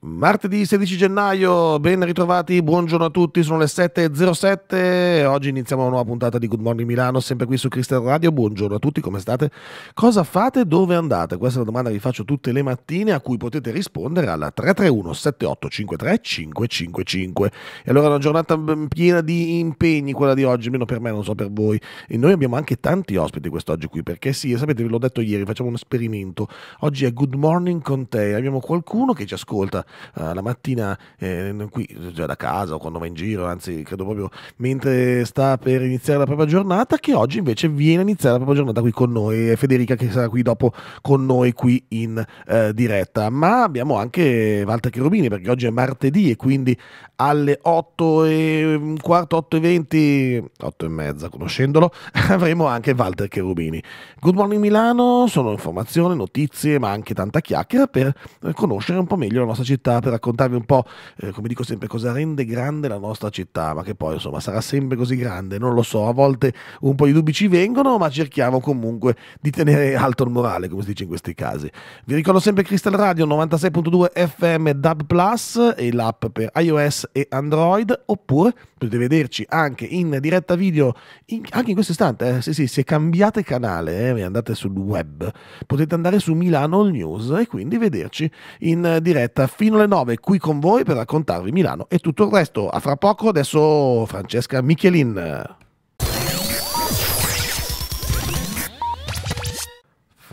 Martedì 16 gennaio, ben ritrovati, buongiorno a tutti, sono le 7.07 oggi iniziamo una nuova puntata di Good Morning Milano, sempre qui su Crystal Radio, buongiorno a tutti, come state? Cosa fate? Dove andate? Questa è la domanda che vi faccio tutte le mattine a cui potete rispondere alla 331 7853 555 e allora è una giornata piena di impegni quella di oggi, almeno per me, non so per voi e noi abbiamo anche tanti ospiti quest'oggi qui perché sì, sapete, ve l'ho detto ieri, facciamo un esperimento oggi è Good Morning con te, abbiamo qualcuno che ci ascolta eh, la mattina eh, qui già cioè, da casa o quando va in giro, anzi credo proprio mentre sta per iniziare la propria giornata, che oggi invece viene a iniziare la propria giornata qui con noi, Federica che sarà qui dopo con noi qui in eh, diretta. Ma abbiamo anche Walter Cherubini perché oggi è martedì e quindi alle 8 e un quarto, 8 e 20, 8 e mezza conoscendolo, avremo anche Walter Cherubini. Good Morning Milano, sono informazioni, notizie ma anche tanta chiacchiera per eh, conoscere un po' meglio la nostra città città per raccontarvi un po', eh, come dico sempre, cosa rende grande la nostra città, ma che poi insomma sarà sempre così grande, non lo so, a volte un po' di dubbi ci vengono, ma cerchiamo comunque di tenere alto il morale, come si dice in questi casi. Vi ricordo sempre Crystal Radio 96.2 FM DAB Plus e l'app per iOS e Android, oppure potete vederci anche in diretta video, in, anche in questo istante, eh, sì sì, se cambiate canale eh, e andate sul web, potete andare su Milano All News e quindi vederci in diretta fino Torino alle 9, qui con voi per raccontarvi Milano e tutto il resto. A fra poco, adesso Francesca Michelin.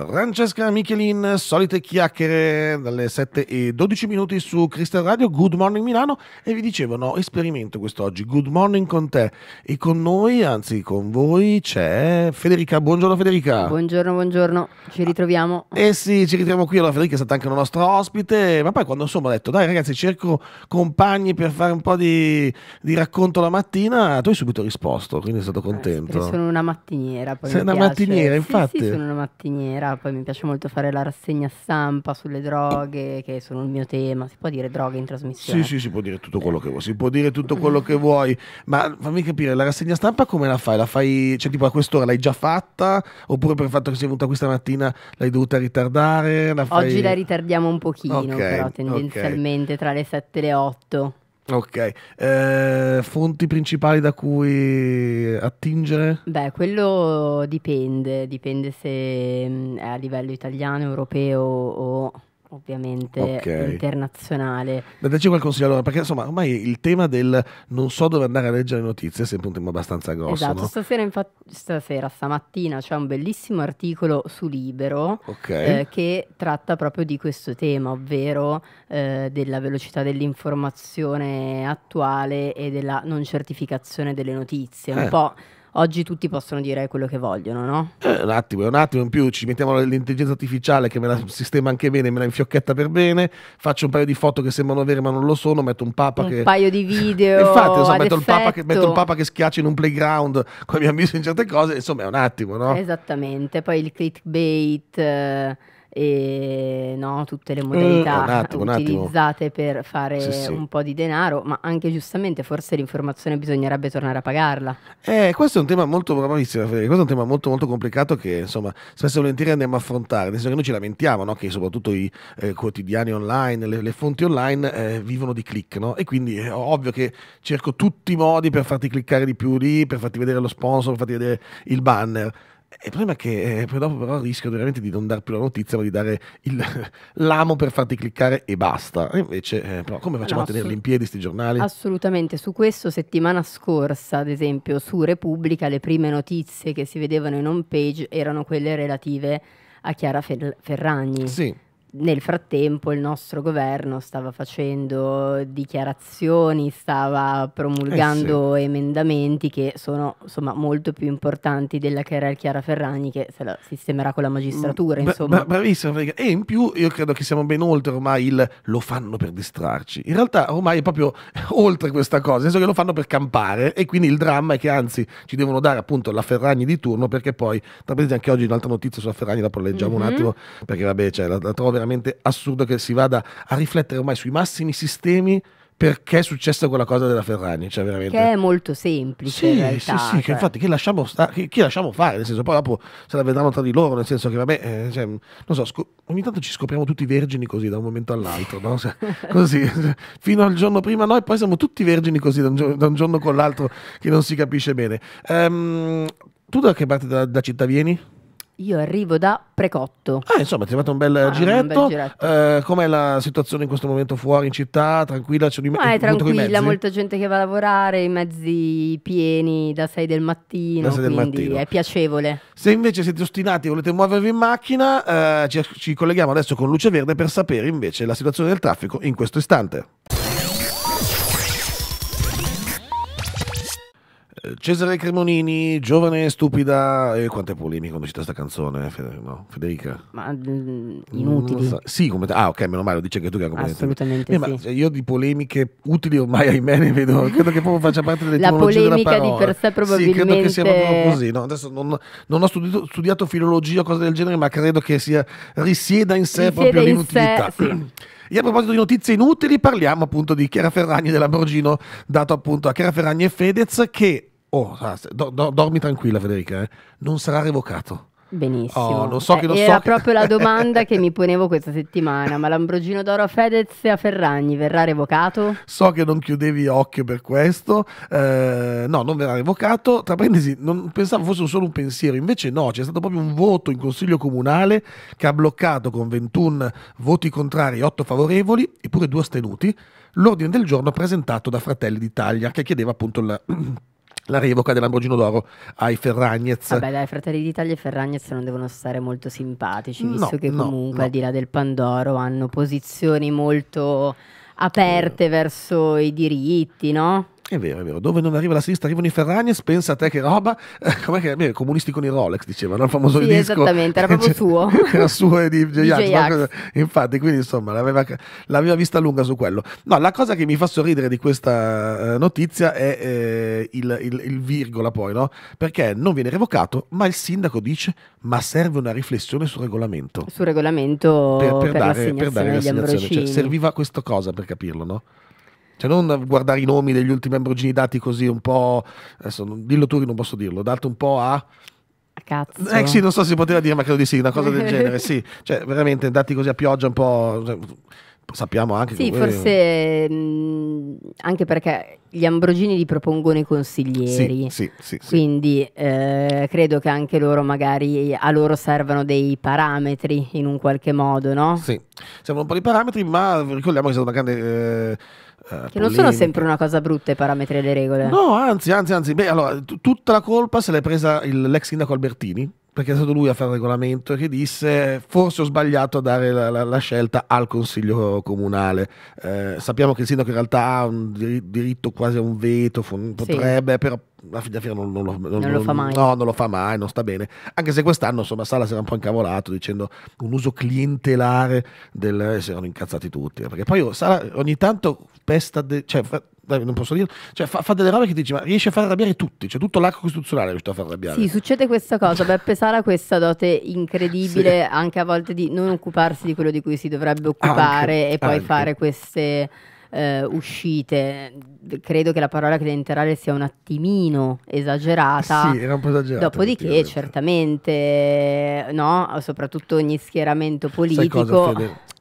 Francesca Michelin, solite chiacchiere dalle 7 e 12 minuti su Crystal Radio, Good Morning Milano e vi dicevo, no, esperimento quest'oggi, Good Morning con te e con noi, anzi con voi c'è Federica, buongiorno Federica. Buongiorno, buongiorno, ci ah. ritroviamo. Eh sì, ci ritroviamo qui, allora Federica è stata anche una nostra ospite, ma poi quando insomma ho detto dai ragazzi cerco compagni per fare un po' di, di racconto la mattina, tu hai subito risposto, quindi sono stato eh contento. Eh, sono una mattiniera. Poi Sei una piace. mattiniera, infatti. Sì, sì, sono una mattiniera leggera, poi mi piace molto fare la rassegna stampa sulle droghe, che sono il mio tema. Si può dire droghe in trasmissione? Sì, sì, si può dire tutto quello che vuoi, si può dire tutto quello che vuoi, ma fammi capire, la rassegna stampa come la fai? La fai, cioè tipo a quest'ora l'hai già fatta? Oppure per il fatto che sei venuta questa mattina l'hai dovuta ritardare? La fai... Oggi la ritardiamo un pochino, okay, però tendenzialmente okay. tra le 7 e le 8. Ok, eh, fonti principali da cui attingere? Beh, quello dipende, dipende se è mm, a livello italiano, europeo o ovviamente okay. internazionale. Ma dacci qualche consiglio allora, perché insomma ormai il tema del non so dove andare a leggere le notizie è sempre un tema abbastanza grosso. Esatto, no? stasera, infatti, stasera, stamattina c'è un bellissimo articolo su Libero okay. eh, che tratta proprio di questo tema, ovvero eh, della velocità dell'informazione attuale e della non certificazione delle notizie, un eh. po' oggi tutti possono dire quello che vogliono, no? Eh, un attimo, un attimo in più ci mettiamo l'intelligenza artificiale che me la sistema anche bene, me la infiocchetta per bene, faccio un paio di foto che sembrano vere ma non lo sono, metto un papa un che... Un paio di video Infatti, insomma, metto, il papa che, metto il papa che schiaccia in un playground come abbiamo visto in certe cose, insomma è un attimo, no? Esattamente, poi il clickbait... Eh e no, tutte le mm, modalità mm, attimo, utilizzate per fare sì, sì. un po' di denaro, ma anche giustamente forse l'informazione bisognerebbe tornare a pagarla. Eh, questo è un tema molto bravissimo, questo è un tema molto molto complicato che insomma spesso e volentieri andiamo a affrontare, nel senso che noi ci lamentiamo no? che soprattutto i eh, quotidiani online, le, le fonti online eh, vivono di click no? e quindi è ovvio che cerco tutti i modi per farti cliccare di più lì, per farti vedere lo sponsor, per farti vedere il banner il problema è che eh, poi dopo però rischio veramente di non dar più la notizia, ma di dare il, l'amo per farti cliccare e basta. invece, eh, però, come facciamo no, a tenerli in piedi questi giornali? Assolutamente, su questo settimana scorsa, ad esempio, su Repubblica le prime notizie che si vedevano in home page erano quelle relative a Chiara Ferragni. Sì nel frattempo il nostro governo stava facendo dichiarazioni, stava promulgando eh sì. emendamenti che sono insomma molto più importanti della cara Chiara Ferragni che se la sistemerà con la magistratura. insomma. Bra- bravissima, e in più io credo che siamo ben oltre ormai il lo fanno per distrarci. In realtà ormai è proprio oltre questa cosa, nel senso che lo fanno per campare e quindi il dramma è che anzi ci devono dare appunto la Ferragni di turno perché poi, tra presente anche oggi un'altra notizia sulla Ferragni, poi leggiamo mm-hmm. un attimo perché vabbè, cioè, la, la troverà veramente assurdo che si vada a riflettere ormai sui massimi sistemi perché è successa quella cosa della Ferragni. Cioè veramente... Che è molto semplice. Sì, realtà, sì, sì, cioè. che infatti chi lasciamo, sta, chi, chi lasciamo, fare, nel senso poi dopo se la vedranno tra di loro, nel senso che vabbè, eh, cioè, non so, ogni tanto ci scopriamo tutti vergini così da un momento all'altro, no? cioè, così, fino al giorno prima noi, poi siamo tutti vergini così da un, giorno, da un giorno con l'altro che non si capisce bene. Um, tu da che parte da, da città vieni? Io arrivo da Precotto. Ah, insomma, ti fate un bel ah, giretto. Un bel giretto. Eh, com'è la situazione in questo momento fuori in città? Tranquilla? C'è di un Ma è tranquilla, molta gente che va a lavorare, i mezzi pieni da 6 del mattino, 6 del quindi mattino. è piacevole. Se invece siete ostinati e volete muovervi in macchina, eh, ci, ci colleghiamo adesso con Luce Verde per sapere invece la situazione del traffico in questo istante. Cesare Cremonini, giovane e stupida, e quanto è polemica quando cita questa canzone, Fede- no? Federica? Ma mm, inutili. So. Sì, come te- ah ok, meno male, lo dice che tu che hai Assolutamente eh, sì. ma io di polemiche utili ormai ahimè ne vedo, credo che proprio faccia parte del La polemica di per sé probabilmente. Sì, credo che sia proprio così, no? Adesso non, non ho studiato, studiato, filologia o cose del genere, ma credo che sia, risieda in sé risieda proprio in l'inutilità. Sé, sì. E a proposito di notizie inutili, parliamo appunto di Chiara Ferragni dell'Ambrogino, dato appunto a Chiara Ferragni e Fedez che oh, do, do, dormi tranquilla Federica, eh? non sarà revocato. Benissimo. Oh, lo so eh, che lo eh, so era che... proprio la domanda che mi ponevo questa settimana, ma l'Ambrogino d'Oro a Fedez e a Ferragni verrà revocato? So che non chiudevi occhio per questo, eh, no, non verrà revocato, tra parentesi non pensavo fosse solo un pensiero, invece no, c'è stato proprio un voto in Consiglio Comunale che ha bloccato con 21 voti contrari 8 favorevoli, eppure due astenuti, l'ordine del giorno presentato da Fratelli d'Italia che chiedeva appunto la... la revoca dell'Ambrogino d'Oro ai Ferragnez. Vabbè dai, Fratelli d'Italia e Ferragnez non devono stare molto simpatici, visto no, che comunque no, al di là del Pandoro hanno posizioni molto aperte verso i diritti, no? È vero, è vero. Dove non arriva la sinistra arrivano i Ferragnes, pensa a te che roba. Eh, com'è che beh, comunisti con i Rolex, dicevano il famoso sì, disco. esattamente, era proprio cioè, suo. Era suo e di J. Infatti, quindi insomma, l'aveva, l'aveva, vista lunga su quello. No, la cosa che mi fa sorridere di questa eh, notizia è eh, il, il, il, virgola poi, no? Perché non viene revocato, ma il sindaco dice ma serve una riflessione sul regolamento. Sul regolamento per, per, per dare, per dare l'assegnazione. Cioè, serviva questa cosa per capirlo, no? Cioè non guardare i nomi degli ultimi Lamborghini dati così un po'... Adesso, dillo tu che non posso dirlo, dato un po' a... Cazzo. Eh sì, non so se si poteva dire, ma credo di sì, una cosa del genere, sì. Cioè, veramente, dati così a pioggia un po'... Cioè, sappiamo anche sì, che... Sì, forse mh, mm, anche perché gli Ambrogini li propongono i consiglieri. Sì, sì, sì Quindi eh, credo che anche loro magari a loro servano dei parametri in un qualche modo, no? Sì, servono un po' di parametri, ma ricordiamo che è stata una grande... Eh, eh, che non sono sempre una cosa brutta i parametri e le regole. No, anzi, anzi, anzi, beh, allora, t- tutta la colpa se l'è presa il, l'ex sindaco Albertini, perché è stato lui a fare il regolamento che disse forse ho sbagliato a dare la, la, la scelta al consiglio comunale. Eh, sappiamo che il sindaco in realtà ha un dir- diritto quasi a un veto, potrebbe, sì. però la Filadelfia non, non, lo, non, non lo fa mai. No, non lo fa mai, non sta bene. Anche se quest'anno, insomma, Sala si era un po' incavolato dicendo un uso clientelare del... Eh, si erano incazzati tutti. Eh, perché poi oh, Sala ogni tanto pesta... De... Cioè, fa... Dai, non posso dire... cioè, fa, fa, delle robe che dici, ma riesce a far arrabbiare tutti, cioè tutto l'arco costituzionale riesce a far arrabbiare. Sì, succede questa cosa, Beppe Sala ha questa dote incredibile sì. anche a volte di non occuparsi di quello di cui si dovrebbe occupare anche, e poi anche. fare queste eh, uscite. Credo che la parola clientelare sia un attimino esagerata. Sì, era un po' esagerata. Dopodiché, certamente, no? soprattutto ogni schieramento politico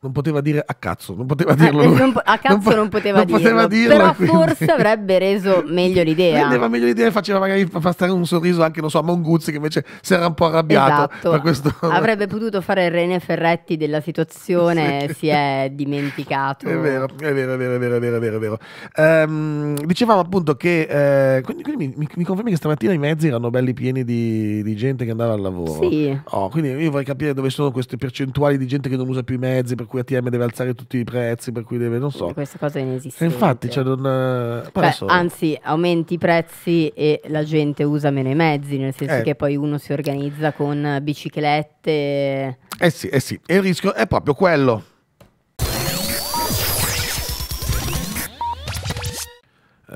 non poteva dire a cazzo, non poteva ah, dirlo. Eh, non po- a cazzo non, po- non poteva, non dirlo, poteva dirlo, però quindi. forse avrebbe reso meglio l'idea. Rendeva meglio l'idea e faceva magari passare un sorriso anche, non so, a Monguzzi che invece si era un po' arrabbiato. Esatto. Questo... Avrebbe potuto fare René Ferretti della situazione, sì. si è dimenticato. È vero, è vero, è vero, è vero, vero, vero, vero. Um, dicevamo appunto che... Eh, quindi, quindi mi, mi, confermi che stamattina i mezzi erano belli pieni di, di gente che andava al lavoro. Sì. Oh, quindi io vorrei capire dove sono queste percentuali di gente che non usa più i mezzi, per cui ATM deve alzare tutti i prezzi, per cui deve... non so. Questa cosa è inesistente. Infatti, cioè non... Eh, Beh, adesso... Anzi, aumenti i prezzi e la gente usa meno i mezzi, nel senso eh. che poi uno si organizza con biciclette. Eh sì, eh sì, e il rischio è proprio quello.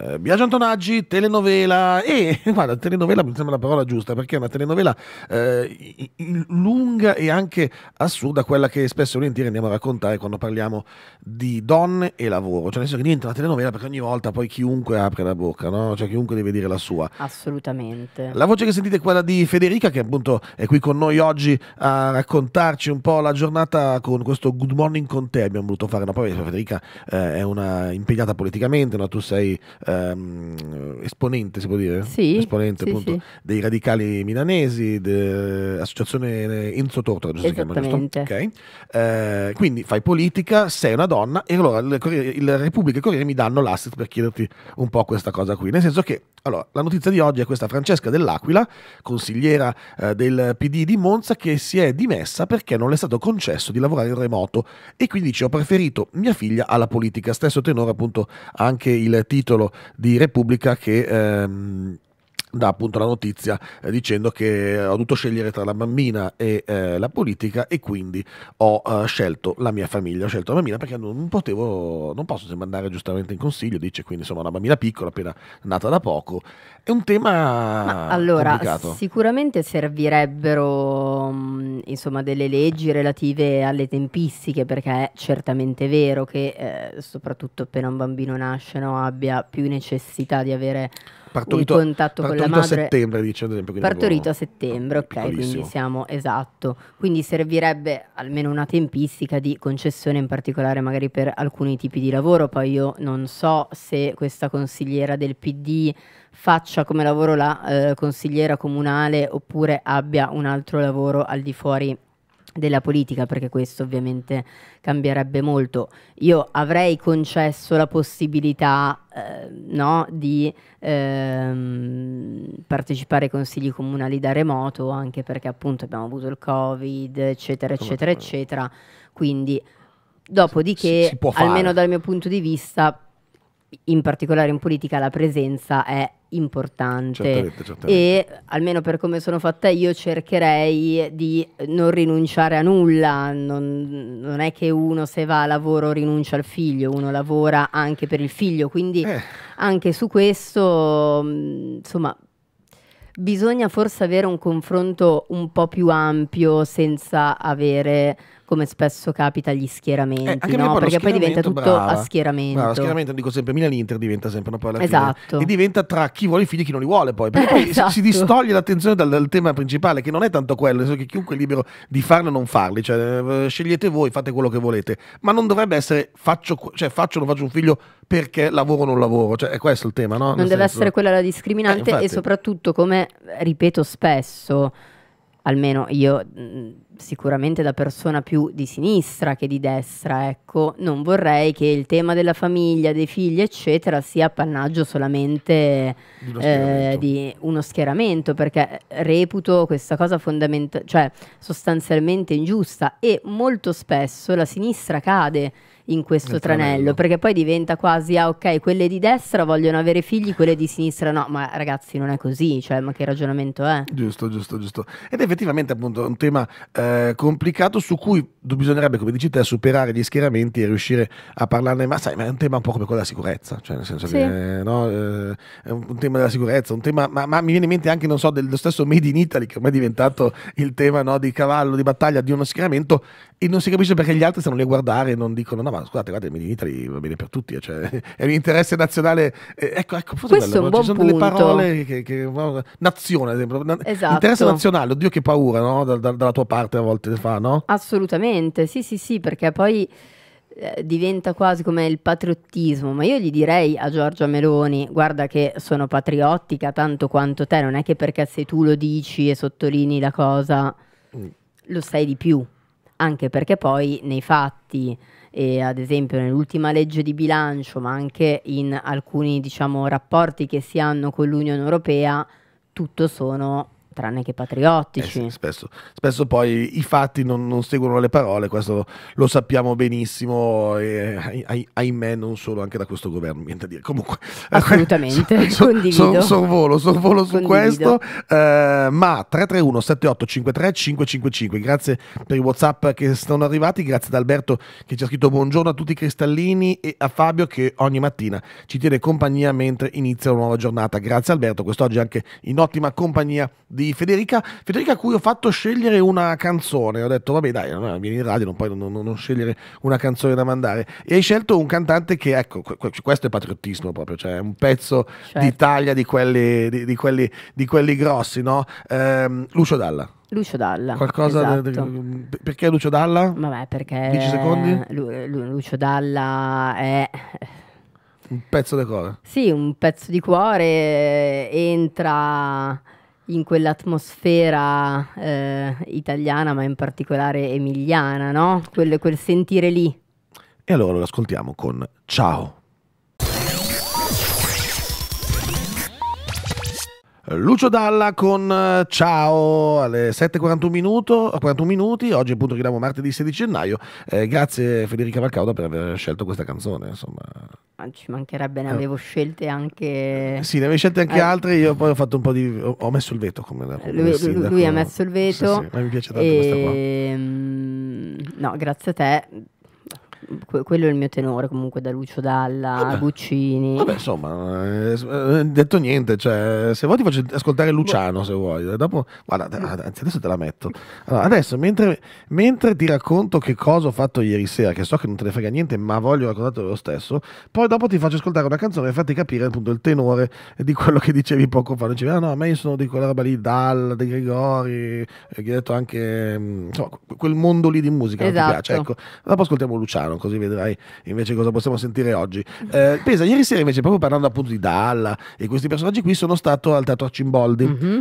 Eh, Biagio Antonaggi, telenovela e guarda, telenovela mi sembra la parola giusta perché è una telenovela eh, lunga e anche assurda, quella che spesso e volentieri andiamo a raccontare quando parliamo di donne e lavoro, cioè nel senso che diventa una telenovela perché ogni volta poi chiunque apre la bocca, no? cioè chiunque deve dire la sua. Assolutamente. La voce che sentite è quella di Federica che appunto è qui con noi oggi a raccontarci un po' la giornata con questo Good Morning con te abbiamo voluto fare, una no? poi Federica eh, è una impegnata politicamente, no? tu sei ehm, esponente, si può dire? Sì, esponente sì, appunto sì. dei radicali milanesi, dell'associazione eh, Enzo Tortora, giusto? Esattamente. Chiama, giusto? Okay. Eh, quindi fai politica, sei una donna e allora il, Corriere, il Repubblica e Corriere mi danno l'asset per chiederti un po' questa cosa qui, nel senso che allora, la notizia di oggi è questa Francesca dell'Aquila, consigliera eh, del PD di Monza, che si è dimessa perché non le è stato concesso di lavorare in remoto e quindi ci ho preferito mia figlia alla politica. Stesso tenore appunto anche il titolo di Repubblica che ehm, dà appunto la notizia eh, dicendo che ho dovuto scegliere tra la bambina e eh, la politica e quindi ho eh, scelto la mia famiglia, ho scelto la bambina perché non potevo, non posso andare giustamente in consiglio, dice quindi insomma una bambina piccola appena nata da poco, è un tema Ma, allora, complicato. sicuramente servirebbero mh, mm, insomma delle leggi relative alle tempistiche perché è certamente vero che eh, soprattutto appena un bambino nasce no, abbia più necessità di avere partorito, un contatto con la madre. a settembre, dice ad esempio. Partorito a settembre, ok, quindi siamo esatto. Quindi servirebbe almeno una tempistica di concessione, in particolare magari per alcuni tipi di lavoro. Poi io non so se questa consigliera del PD faccia come lavoro la eh, consigliera comunale oppure abbia un altro lavoro al di fuori della politica, perché questo ovviamente cambierebbe molto. Io avrei concesso la possibilità eh, no, di ehm, partecipare ai consigli comunali da remoto, anche perché appunto abbiamo avuto il Covid, eccetera, eccetera, eccetera. Quindi, dopodiché, almeno dal mio punto di vista, in particolare in politica la presenza è importante certamente, certamente. e almeno per come sono fatta io cercherei di non rinunciare a nulla, non, non, è che uno se va a lavoro rinuncia al figlio, uno lavora anche per il figlio, quindi eh. anche su questo mm, insomma bisogna forse avere un confronto un po' più ampio senza avere come spesso capita agli schieramenti, eh, no? perché poi diventa tutto brava, a schieramento. Brava, schieramento, dico sempre, Milan-Inter diventa sempre una parola esatto. e diventa tra chi vuole i figli e chi non li vuole poi, perché poi esatto. si distoglie l'attenzione dal, dal, tema principale, che non è tanto quello, nel senso che chiunque è libero di farlo o non farli, cioè eh, scegliete voi, fate quello che volete, ma non dovrebbe essere faccio, cioè, faccio o non faccio un figlio perché lavoro o non lavoro, cioè è questo il tema, no? Non nel deve senso... essere quella la discriminante eh, e soprattutto, come ripeto spesso, almeno io sicuramente da persona più di sinistra che di destra, ecco, non vorrei che il tema della famiglia, dei figli, eccetera, sia appannaggio solamente di uno, eh, di uno schieramento, perché reputo questa cosa fondamentale, cioè sostanzialmente ingiusta e molto spesso la sinistra cade in questo il tranello, tranello, perché poi diventa quasi, ah ok, quelle di destra vogliono avere figli, quelle di sinistra no, ma ragazzi non è così, cioè ma che ragionamento è? Giusto, giusto, giusto. Ed effettivamente appunto è un tema eh, complicato su cui bisognerebbe, come dici te, superare gli schieramenti e riuscire a parlarne, ma sai, ma è un tema un po' come quello della sicurezza, cioè nel senso sì. che no, eh, è un tema della sicurezza, un tema, ma, ma, mi viene in mente anche, non so, dello stesso Made in Italy che ormai è diventato il tema no, di cavallo di battaglia di uno schieramento e non si capisce perché gli altri stanno lì a guardare e non dicono no, ma ma scusate, guardate, Militari va bene per tutti, eh, cioè, è un interesse nazionale. Eh, ecco, ecco, forse Questo bello, è un ci buon ci sono punto. delle parole che, che nazione, ad esempio, esatto. interesse nazionale, oddio che paura, no? da, da, dalla tua parte a volte fa, no? Assolutamente, sì, sì, sì, perché poi eh, diventa quasi come il patriottismo, ma io gli direi a Giorgia Meloni, guarda che sono patriottica tanto quanto te, non è che perché se tu lo dici e sottolini la cosa mm. lo sai di più, anche perché poi nei fatti e ad esempio nell'ultima legge di bilancio, ma anche in alcuni diciamo, rapporti che si hanno con l'Unione Europea, tutto sono tranne che patriottici. Eh sì, spesso, spesso, poi i fatti non, non, seguono le parole, questo lo sappiamo benissimo, e, eh, ahimè non solo anche da questo governo, niente a dire. Comunque, assolutamente, so, condivido. So, sorvolo, sorvolo su condivido. questo, eh, ma 331 7853 555, grazie per i Whatsapp che sono arrivati, grazie ad Alberto che ci ha scritto buongiorno a tutti i cristallini e a Fabio che ogni mattina ci tiene compagnia mentre inizia una nuova giornata. Grazie Alberto, quest'oggi anche in ottima compagnia di Federica, Federica a cui ho fatto scegliere una canzone. Ho detto, vabbè, dai, vieni in radio, non puoi non, non, non, scegliere una canzone da mandare. E hai scelto un cantante che, ecco, questo è patriottismo proprio, cioè è un pezzo certo. d'Italia di quelli, di, di, quelli, di quelli grossi, no? Ehm, Lucio Dalla. Lucio Dalla. Qualcosa esatto. de, de, perché Lucio Dalla? Vabbè, perché 10 secondi? Lu, Lu, Lucio Dalla è un pezzo di cuore. Sì, un pezzo di cuore eh, entra in quell'atmosfera eh, italiana, ma in particolare emiliana, no? Quel, quel sentire lì. E allora lo ascoltiamo con Ciao. Lucio Dalla con eh, Ciao alle 7.41 minuto, 41 minuti, oggi appunto chiudiamo martedì 16 gennaio, eh, grazie Federica Valcauda per aver scelto questa canzone insomma. Ci mancherebbe, ne eh. avevo scelte anche... Eh, sì, ne avevo scelte anche eh. altre, io poi ho fatto un po' di... ho, messo il veto come... come lui, lui, lui ha messo il veto. Sì, sì, ma mi piace tanto e... questa qua. Ehm, no, grazie a te Que- quello è il mio tenore comunque da Lucio Dalla, vabbè. Guccini. Vabbè, insomma, eh, eh, detto niente, cioè, se vuoi ti faccio ascoltare Luciano, se vuoi. Dopo, guarda, mm. anzi adesso te la metto. Allora, adesso, mentre, mentre, ti racconto che cosa ho fatto ieri sera, che so che non te ne frega niente, ma voglio raccontartelo lo stesso, poi dopo ti faccio ascoltare una canzone e fatti capire appunto il tenore di quello che dicevi poco fa. Dicevi, ah no, a me sono di quella roba lì, Dalla, De Gregori, eh, che hai detto anche, mm, insomma, quel mondo lì di musica esatto. che ti piace. Ecco, dopo ascoltiamo Luciano così vedrai invece cosa possiamo sentire oggi. Eh, pensa, ieri sera invece, proprio parlando appunto di Dalla e questi personaggi qui, sono stato al Teatro Cimboldi, mm-hmm.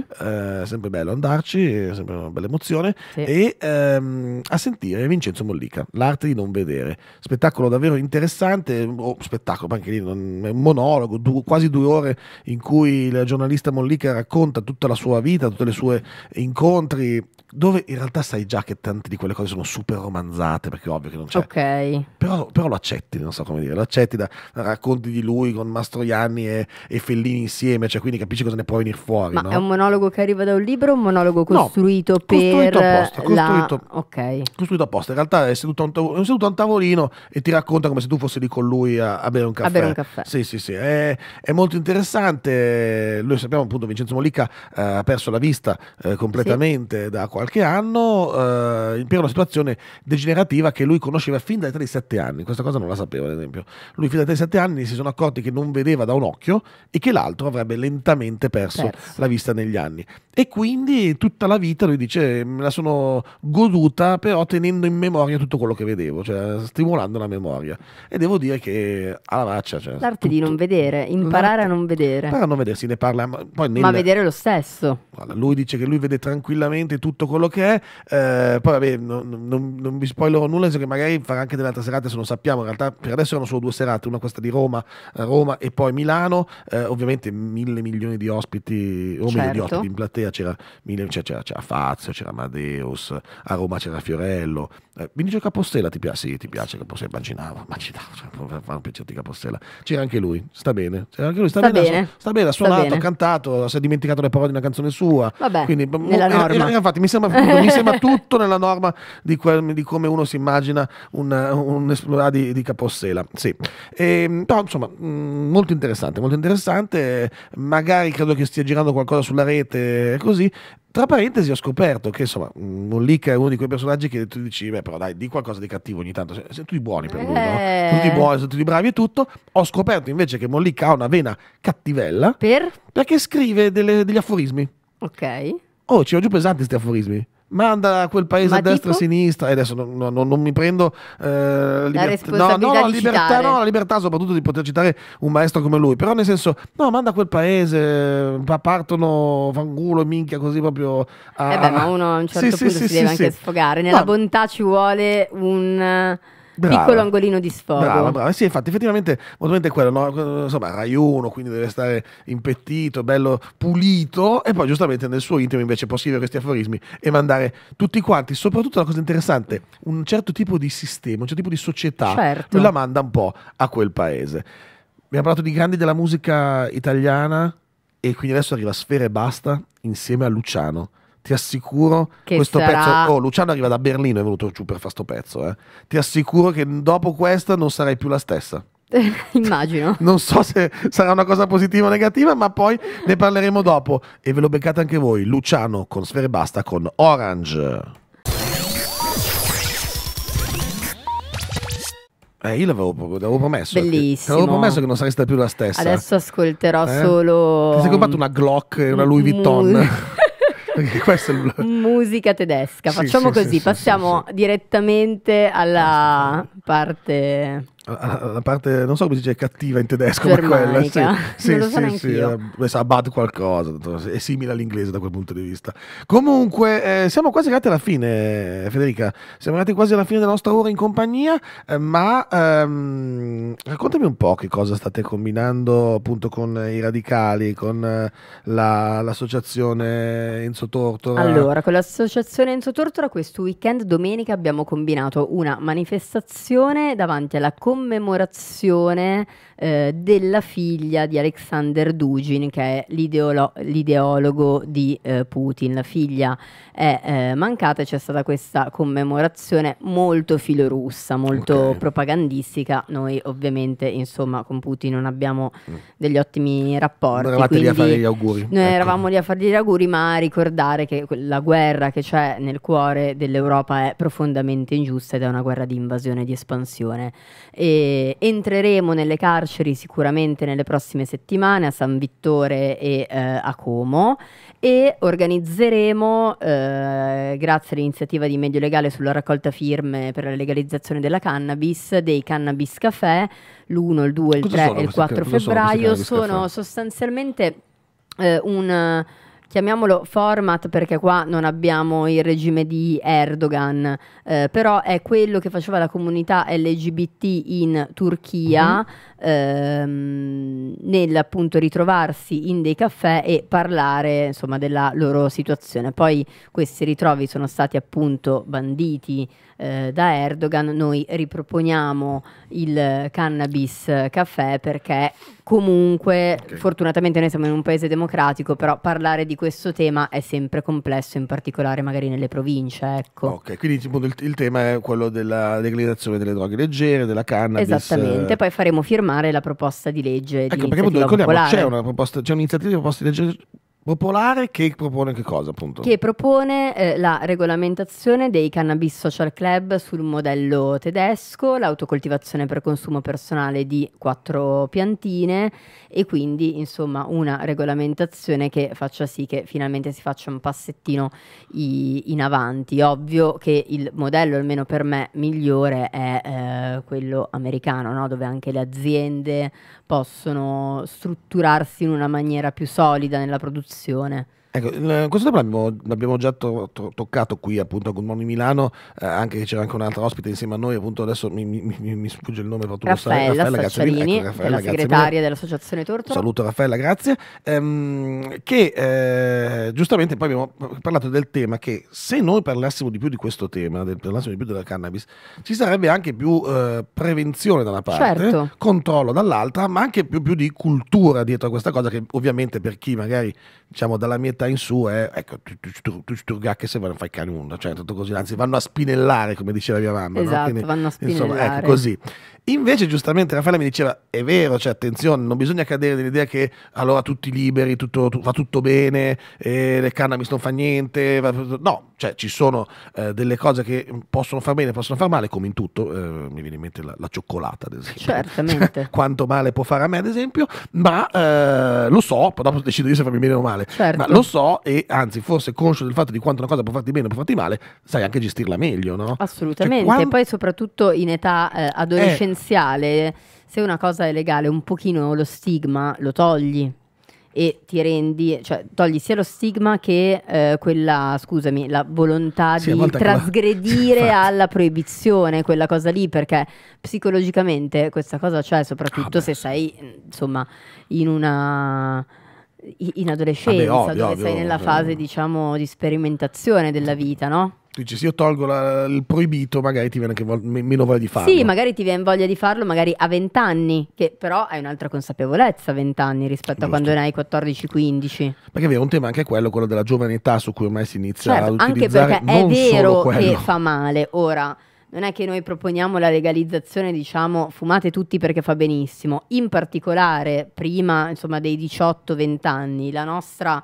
eh, sempre bello andarci, sempre una bella emozione, sì. e ehm, a sentire Vincenzo Mollica, L'arte di non vedere, spettacolo davvero interessante, oh, spettacolo, anche lì non, è un monologo, du- quasi due ore in cui il giornalista Mollica racconta tutta la sua vita, tutti i suoi incontri dove in realtà sai già che tante di quelle cose sono super romanzate, perché ovvio che non c'è. Ok. Però, però lo accetti, non so come dire, lo accetti da racconti di lui con Mastroianni e, e Fellini insieme, cioè quindi capisci cosa ne può venire fuori. Ma no? è un monologo che arriva da un libro o un monologo costruito no, per... Costruito apposta, costruito, la... okay. costruito apposta. In realtà è seduto, un è seduto a un tavolino e ti racconta come se tu fossi lì con lui a, a bere un caffè. A bere un caffè. Sì, sì, sì. È, è molto interessante. Noi sappiamo appunto Vincenzo Molica eh, ha perso la vista eh, completamente sì. da qualche anno eh, per una situazione degenerativa che lui conosceva fin dall'età di 7 anni. Questa cosa non la sapeva, ad esempio. Lui fin dall'età di 7 anni si sono accorti che non vedeva da un occhio e che l'altro avrebbe lentamente perso, perso. la vista negli anni. E quindi tutta la vita, lui dice, me la sono goduta però tenendo in memoria tutto quello che vedevo, cioè stimolando la memoria. E devo dire che alla faccia... Cioè, L'arte tutto. di non vedere, imparare a non vedere. Imparare a non vedersi, ne parla... Poi nel... Ma vedere lo stesso. Lui dice che lui vede tranquillamente tutto quello che è. Eh, poi vabbè, non, non, non, vi spoilerò nulla, so che magari farà anche delle altre serate se non sappiamo. In realtà per adesso erano solo due serate, una questa di Roma, eh, Roma e poi Milano. Eh, ovviamente mille milioni di ospiti, o certo. di ospiti in platea, c'era, mille, cioè, c'era, c'era Fazio, c'era Amadeus, a Roma c'era Fiorello. Eh, Vinicio Capostella, ti piace? Sì, ti piace Capostela, immaginavo, immaginavo, cioè, fa un piacerti Capostela. C'era anche lui, sta bene, c'era anche lui, sta, sta bene, bene. sta bene, ha suonato, ha cantato, si è dimenticato le parole di una canzone sua. Vabbè, quindi, boh, nella eh, norma. Eh, infatti mi sa sembra, mi sembra tutto nella norma di, que, di, come uno si immagina un, un esplorare di, di Capostela. Sì. E, ehm, però, insomma, mm, molto interessante, molto interessante. Magari credo che stia girando qualcosa sulla rete così. Tra parentesi ho scoperto che insomma Mollica mm, è uno di quei personaggi che tu dici beh però dai di qualcosa di cattivo ogni tanto, siete tutti buoni per lui, eh. no? Tutti buoni, tutti bravi e tutto. Ho scoperto invece che Mollica ha una vena cattivella. Per? Perché scrive delle, degli aforismi. Ok. Oh, ci ho giù pesanti questi aforismi manda quel paese Ma a destra e a sinistra e adesso non, non, non, mi prendo eh, libertà, no, no, la libertà, no, la libertà soprattutto di poter citare un maestro come lui però nel senso no manda quel paese partono fangulo minchia così proprio a... eh beh ma uno a un certo sì, punto sì, si sì, deve anche sfogare nella bontà ci vuole un brava. piccolo angolino di sfogo. Brava, brava. Eh sì, infatti, effettivamente, molto quello, no? insomma, Rai 1, quindi deve stare impettito, bello pulito, e poi giustamente nel suo intimo invece può scrivere questi aforismi e mandare tutti quanti, soprattutto la cosa interessante, un certo tipo di sistema, un certo tipo di società, certo. la manda un po' a quel paese. Abbiamo parlato di grandi della musica italiana e quindi adesso arriva Sfera e Basta insieme a Luciano ti assicuro che questo sarà... pezzo. Oh, Luciano arriva da Berlino, è venuto giù per fare sto pezzo. Eh. Ti assicuro che dopo questa non sarai più la stessa. Immagino. Non so se sarà una cosa positiva o negativa, ma poi ne parleremo dopo. E ve lo beccate anche voi, Luciano con Sfere Basta con Orange. Eh, io l'avevo, l'avevo promesso. Bellissimo. Avevo promesso che non sareste più la stessa. Adesso ascolterò eh? solo. Ti sei comprato una Glock e una Louis Vuitton. il... Musica tedesca. Facciamo sì, così, sì, passiamo direttamente alla parte la parte, non so come si dice cattiva in tedesco, Germanica. ma quella sì, sì, sì, sì, sì eh, sa bad qualcosa, è simile all'inglese da quel punto di vista. Comunque, eh, siamo quasi arrivati alla fine, eh, Federica, siamo arrivati quasi alla fine della nostra ora in compagnia, eh, ma ehm, raccontami un po' che cosa state combinando appunto con i radicali, con eh, la, l'associazione Enzo Tortora. Allora, con l'associazione Enzo Tortora questo weekend, domenica, abbiamo combinato una manifestazione davanti alla comunità commemorazione eh, della figlia di Alexander Dugin, che è l'ideolo- l'ideologo di eh, Putin. La figlia è eh, mancata e c'è stata questa commemorazione molto filorussa, molto okay. propagandistica. Noi ovviamente, insomma, con Putin non abbiamo mm. degli ottimi rapporti. Noi eravate lì a fare gli auguri. Noi ecco. eravamo lì a fargli gli auguri, ma a ricordare che la guerra che c'è nel cuore dell'Europa è profondamente ingiusta ed è una guerra di invasione, di espansione. E entreremo nelle carte carceri sicuramente nelle prossime settimane a San Vittore e eh, a Como e organizzeremo, eh, grazie all'iniziativa di Medio Legale sulla raccolta firme per la legalizzazione della cannabis, dei cannabis caffè l'1, il 2, il 3 e il 4 febbraio. Sono, sono sostanzialmente eh, un chiamiamolo format perché qua non abbiamo il regime di Erdogan, eh, però è quello che faceva la comunità LGBT in Turchia, mm-hmm ehm, nel appunto ritrovarsi in dei caffè e parlare insomma della loro situazione. Poi questi ritrovi sono stati appunto banditi eh, da Erdogan, noi riproponiamo il cannabis caffè perché comunque okay. fortunatamente noi siamo in un paese democratico, però parlare di questo tema è sempre complesso, in particolare magari nelle province. Ecco. Ok, quindi il, il tema è quello della declinazione delle droghe leggere, della cannabis. Esattamente, eh, poi faremo firmare confermare la proposta di legge. Ecco, di perché appunto ricordiamo, c'è, una proposta, c'è un'iniziativa di proposta di legge Popolare che propone che cosa appunto? Che propone eh, la regolamentazione dei cannabis social club sul modello tedesco, l'autocoltivazione per consumo personale di quattro piantine e quindi insomma una regolamentazione che faccia sì che finalmente si faccia un passettino i, in avanti. Ovvio che il modello, almeno per me, migliore è eh, quello americano, no? dove anche le aziende possono strutturarsi in una maniera più solida nella produzione passione Ecco, eh, questo tema l'abbiamo, l'abbiamo già to- to- toccato qui appunto a Good Morning Milano, eh, anche c'era anche un'altra ospite insieme a noi, appunto adesso mi, mi, mi, mi sfugge il nome, però tu Raffaella, lo sai, Raffaella Gazzarini, ecco, Raffaella, segretaria dell'associazione Torto. Saluto Raffaella, grazie, ehm, che eh, giustamente poi abbiamo parlato del tema che se noi parlassimo di più di questo tema, del, parlassimo di più della cannabis, ci sarebbe anche più eh, prevenzione da una parte, certo. controllo dall'altra, ma anche più, più di cultura dietro a questa cosa che ovviamente per chi magari diciamo dalla mia età in su è, ecco, tu, tu, se vanno a fare canunda, cioè tutto così, anzi vanno a spinellare, come diceva mia mamma. Esatto, no? Quindi, vanno a spinellare. Insomma, ecco così. Invece, giustamente, Raffaele mi diceva: è vero, cioè, attenzione, non bisogna cadere nell'idea che allora tutti liberi, tutto, va tutto bene, eh, le cannabis non fa niente. Va, no, cioè, ci sono eh, delle cose che possono far bene, possono far male, come in tutto. Eh, mi viene in mente la, la cioccolata, ad esempio. Certamente. Quanto male può fare a me, ad esempio, ma eh, lo so, poi dopo decido io se farmi bene o male. Certo. Ma lo so, e anzi, forse conscio del fatto di quanto una cosa può farti bene o può farti male, sai anche gestirla meglio, no? Assolutamente. Cioè, quando... E poi, soprattutto in età eh, eh, adolescenziale essenziale, se una cosa è legale, un pochino lo stigma lo togli e ti rendi, cioè togli sia lo stigma che eh, quella, scusami, la volontà sì, di trasgredire quella... alla proibizione, quella cosa lì, perché psicologicamente questa cosa c'è, soprattutto ah, se sei, insomma, in una in adolescenza, Vabbè, ovvio, dove ovvio, sei nella ovvio. fase diciamo di sperimentazione della vita, no? Tu dici, se io tolgo la, il proibito, magari ti viene anche vo- meno voglia di farlo. Sì, magari ti viene voglia di farlo, magari a 20 anni, che però hai un'altra consapevolezza a 20 anni rispetto Giusto. a quando ne hai 14-15. Perché è un tema anche quello, quello della giovane età, su cui ormai si inizia certo, a utilizzare Anche perché è vero che fa male. Ora, non è che noi proponiamo la legalizzazione, diciamo fumate tutti perché fa benissimo, in particolare prima insomma, dei 18-20 anni la nostra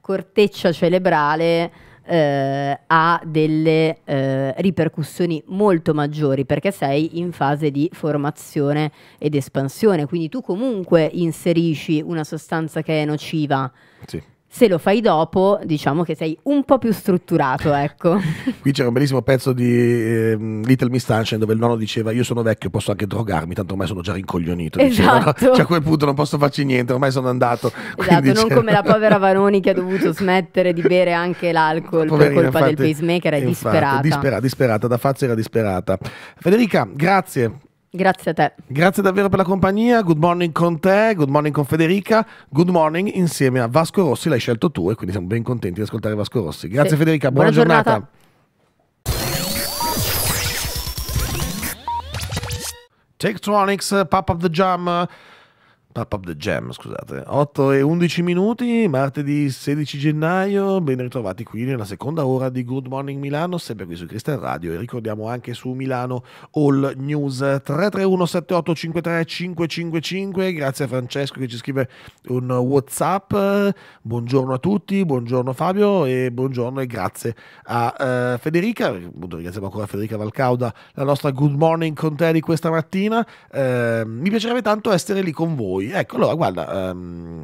corteccia cerebrale eh, ha delle eh, ripercussioni molto maggiori perché sei in fase di formazione ed espansione, quindi tu comunque inserisci una sostanza che è nociva. Sì se lo fai dopo, diciamo che sei un po' più strutturato, ecco. Qui c'era un bellissimo pezzo di eh, Little Miss Sunshine dove il nonno diceva io sono vecchio, posso anche drogarmi, tanto ormai sono già rincoglionito. Esatto. cioè a quel punto non posso farci niente, ormai sono andato. Esatto, non come la povera Vanoni che ha dovuto smettere di bere anche l'alcol per colpa infatti, del pacemaker, è infatti, disperata. Disperata, disperata, da Fazio era disperata. Federica, grazie. Grazie a te. Grazie davvero per la compagnia. Good morning con te, good morning con Federica, good morning insieme a Vasco Rossi. L'hai scelto tu e quindi siamo ben contenti di ascoltare Vasco Rossi. Grazie sì. Federica, buona, buona giornata. giornata. Tektronics, Pop of the Jam. Pop Up The Jam, scusate. 8 e 11 minuti, martedì 16 gennaio, ben ritrovati qui nella seconda ora di Good Morning Milano, sempre qui su Crystal Radio e ricordiamo anche su Milano All News 331-7853-555. Grazie a Francesco che ci scrive un Whatsapp. Buongiorno a tutti, buongiorno Fabio e buongiorno e grazie a uh, Federica. Ringraziamo ancora Federica Valcauda, la nostra Good Morning con te di questa mattina. Uh, mi piacerebbe tanto essere lì con voi lui. Ecco, allora guarda, ehm,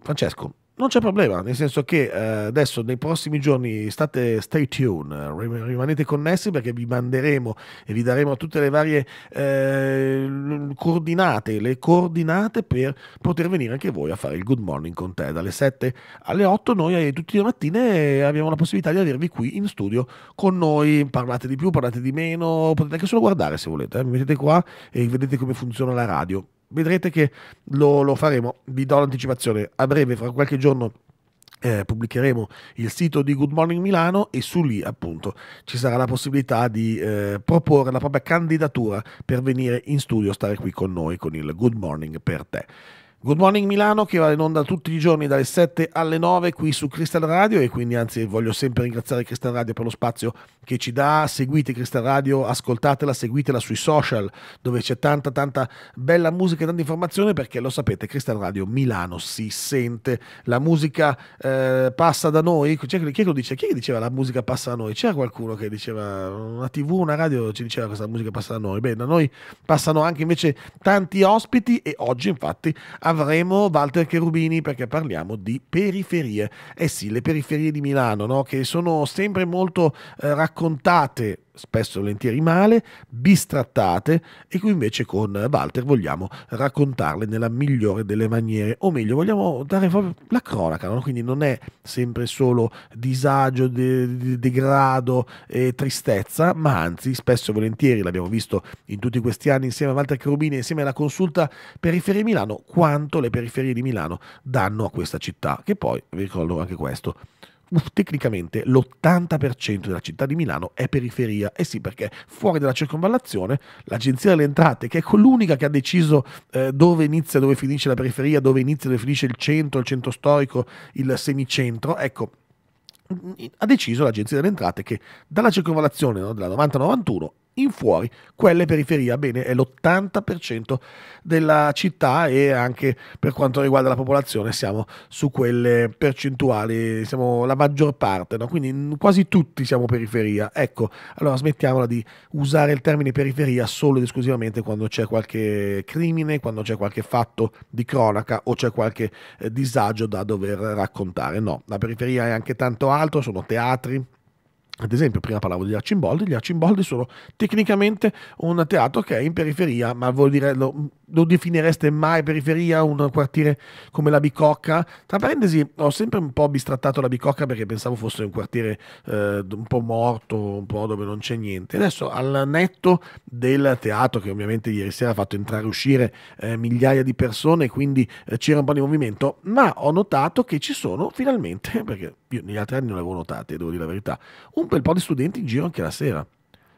Francesco, non c'è problema, nel senso che eh, adesso nei prossimi giorni state stay tuned, rimanete connessi perché vi manderemo e vi daremo tutte le varie eh, coordinate, le coordinate per poter venire anche voi a fare il good morning con te dalle 7 alle 8 noi eh, tutte le mattine eh, abbiamo la possibilità di avervi qui in studio con noi, parlate di più, parlate di meno, potete anche solo guardare se volete, eh. mi mettete qua e vedete come funziona la radio vedrete che lo, lo faremo, vi do l'anticipazione, a breve, fra qualche giorno eh, pubblicheremo il sito di Good Morning Milano e su lì appunto ci sarà la possibilità di eh, proporre la propria candidatura per venire in studio, stare qui con noi con il Good Morning per te. Good Morning Milano che va in onda tutti i giorni dalle 7 alle 9 qui su Crystal Radio e quindi anzi voglio sempre ringraziare Crystal Radio per lo spazio che ci dà, seguite Crystal Radio, ascoltatela, seguitela sui social dove c'è tanta tanta bella musica e tanta informazione perché lo sapete Crystal Radio Milano si sente, la musica eh, passa da noi, c'è, cioè, chi è che lo dice? Chi diceva la musica passa da noi? C'era qualcuno che diceva una tv, una radio ci diceva questa musica passa da noi, beh da noi passano anche invece tanti ospiti e oggi infatti avremo Walter Cherubini perché parliamo di periferie. Eh sì, le periferie di Milano, no? che sono sempre molto eh, raccontate spesso e volentieri male, bistrattate e qui invece con Walter vogliamo raccontarle nella migliore delle maniere, o meglio vogliamo dare proprio la cronaca, no? quindi non è sempre solo disagio, degrado de e tristezza, ma anzi spesso e volentieri, l'abbiamo visto in tutti questi anni insieme a Walter Cherubini, insieme alla consulta periferie Milano, quanto le periferie di Milano danno a questa città, che poi vi ricordo anche questo tecnicamente l'80% della città di Milano è periferia. E eh sì, perché fuori dalla circonvallazione l'agenzia delle entrate, che è l'unica che ha deciso eh, dove inizia, e dove finisce la periferia, dove inizia, e dove finisce il centro, il centro storico, il semicentro, ecco, mm, ha deciso l'agenzia delle entrate che dalla circonvallazione no, della 90-91 in fuori, quelle periferia, bene, è l'80% della città e anche per quanto riguarda la popolazione siamo su quelle percentuali, siamo la maggior parte, no? quindi quasi tutti siamo periferia. Ecco, allora smettiamola di usare il termine periferia solo ed esclusivamente quando c'è qualche crimine, quando c'è qualche fatto di cronaca o c'è qualche eh, disagio da dover raccontare. No, la periferia è anche tanto altro, sono teatri, ad esempio, prima parlavo degli Arcimboldi, gli Arcimboldi sono tecnicamente un teatro che è in periferia, ma vuol dire lo, non definireste mai periferia un quartiere come la Bicocca. Tra parentesi, ho sempre un po' bistrattato la Bicocca perché pensavo fosse un quartiere eh, un po' morto, un po' dove non c'è niente. Adesso al netto del teatro, che ovviamente ieri sera ha fatto entrare e uscire eh, migliaia di persone, quindi eh, c'era un po' di movimento, ma ho notato che ci sono finalmente, perché io negli altri anni non l'avevo notato, devo dire la verità, un bel po' di studenti in giro anche la sera.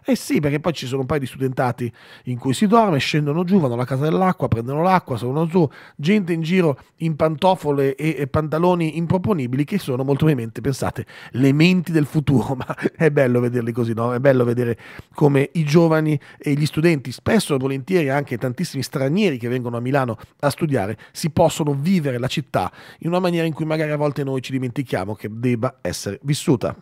Eh sì, perché poi ci sono un paio di studentati in cui si dorme, scendono giù, vanno alla casa dell'acqua, prendono l'acqua, sono su, gente in giro in pantofole e, e pantaloni improponibili che sono molto ovviamente, pensate, le menti del futuro, ma è bello vederli così, no? È bello vedere come i giovani e gli studenti, spesso e volentieri anche tantissimi stranieri che vengono a Milano a studiare, si possono vivere la città in una maniera in cui magari a volte noi ci dimentichiamo che debba essere vissuta.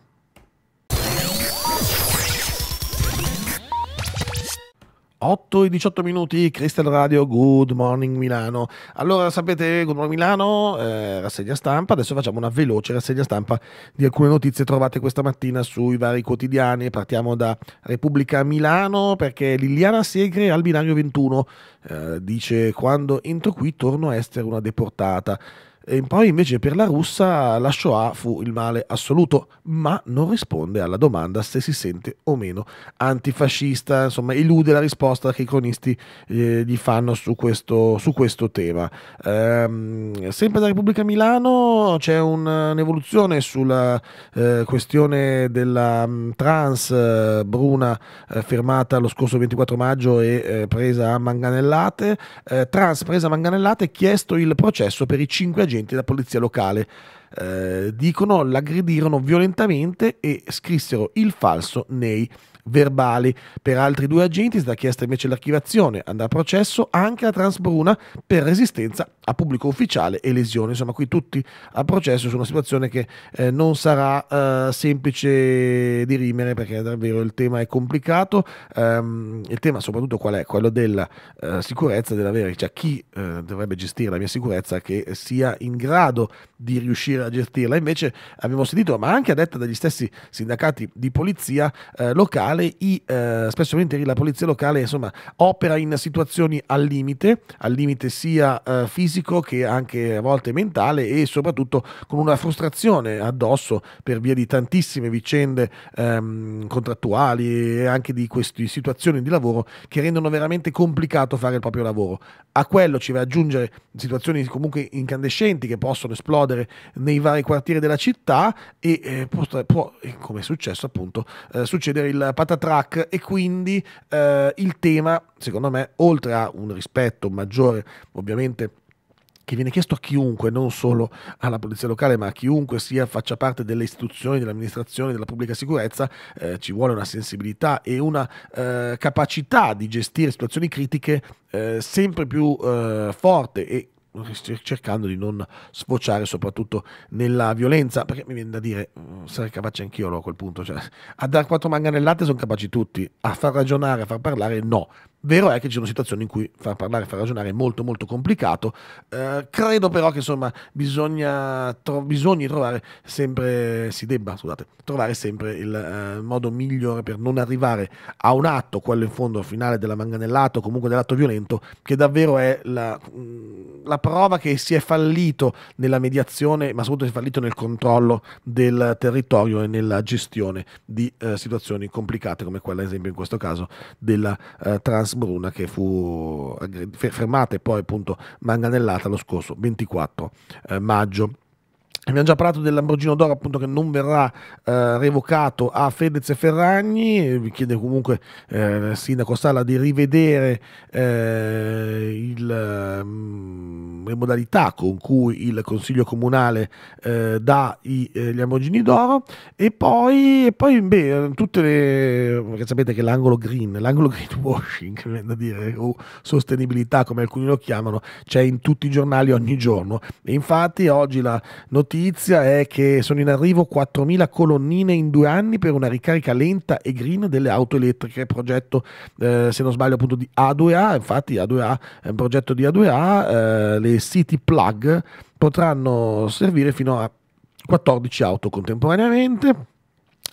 8 e 18 minuti, Crystal Radio, Good Morning Milano. Allora sapete, Good Morning Milano, eh, rassegna stampa, adesso facciamo una veloce rassegna stampa di alcune notizie trovate questa mattina sui vari quotidiani. Partiamo da Repubblica Milano perché Liliana Segre al binario 21 eh, dice quando entro qui torno a essere una deportata. E poi invece per la russa la Shoah fu il male assoluto, ma non risponde alla domanda se si sente o meno antifascista, insomma elude la risposta che i cronisti eh, gli fanno su questo, su questo tema. Ehm, sempre da Repubblica Milano c'è un'evoluzione sulla eh, questione della mm, trans eh, Bruna eh, fermata lo scorso 24 maggio e eh, presa a manganellate, eh, trans presa a manganellate chiesto il processo per i 5 agenti agenti della polizia locale. Eh, dicono l'aggredirono violentamente e scrissero il falso nei verbali. Per altri due agenti è stata chiesta invece l'archivazione. andrà a processo anche la Transbruna per resistenza a pubblico ufficiale e lesione. Insomma, qui tutti a processo su una situazione che eh, non sarà eh, semplice dirimere perché davvero il tema è complicato. Um, il tema soprattutto qual è? Quello della uh, sicurezza dell'avere, cioè chi uh, dovrebbe gestire la mia sicurezza che sia in grado di riuscire a gestirla. Invece abbiamo sentito, ma anche a detta dagli stessi sindacati di polizia uh, locale, i, spesso volentieri la polizia locale insomma, opera in situazioni al limite, al limite sia fisico, fisico che anche a volte mentale e soprattutto con una frustrazione addosso per via di tantissime vicende ehm, contrattuali e anche di queste situazioni di lavoro che rendono veramente complicato fare il proprio lavoro. A quello ci va aggiungere situazioni comunque incandescenti che possono esplodere nei vari quartieri della città e eh, può, come è successo appunto, eh, succedere il patatrack e quindi eh, il tema, secondo me, oltre a un rispetto maggiore ovviamente che viene chiesto a chiunque, non solo alla polizia locale, ma a chiunque sia, faccia parte delle istituzioni, dell'amministrazione, della pubblica sicurezza, eh, ci vuole una sensibilità e una eh, capacità di gestire situazioni critiche eh, sempre più eh, forte e cercando di non sfociare soprattutto nella violenza, perché mi viene da dire, mm, sarei capace anch'io a quel punto, cioè, a dar quattro manganellate sono capaci tutti, a far ragionare, a far parlare no, Vero è che ci sono situazioni in cui far parlare, far ragionare è molto molto complicato, eh, credo però che insomma bisogna tro- bisogna trovare sempre, si debba scusate, trovare sempre il eh, modo migliore per non arrivare a un atto, quello in fondo finale della manganellata o comunque dell'atto violento, che davvero è la, mm, la prova che si è fallito nella mediazione, ma soprattutto si è fallito nel controllo del territorio e nella gestione di eh, situazioni complicate come quella ad esempio in questo caso della eh, trans Bruna che fu eh, fermata e poi appunto manganellata lo scorso 24 eh, maggio. Abbiamo già parlato del Lamborghini d'oro appunto che non verrà eh, revocato a Fedez e Ferragni, vi chiede comunque eh, Sindaco Sala di rivedere eh, il, mm, le modalità con cui il Consiglio Comunale eh, dà i, eh, gli Lamborghini d'oro e poi, e poi beh, tutte le... perché sapete che l'angolo green, l'angolo greenwashing, da dire, o sostenibilità come alcuni lo chiamano, c'è in tutti i giornali ogni giorno e infatti oggi la notizia notizia è che sono in arrivo 4.000 colonnine in due anni per una ricarica lenta e green delle auto elettriche, progetto eh, se non sbaglio appunto di A2A, infatti A2A è un progetto di A2A, eh, le City Plug potranno servire fino a 14 auto contemporaneamente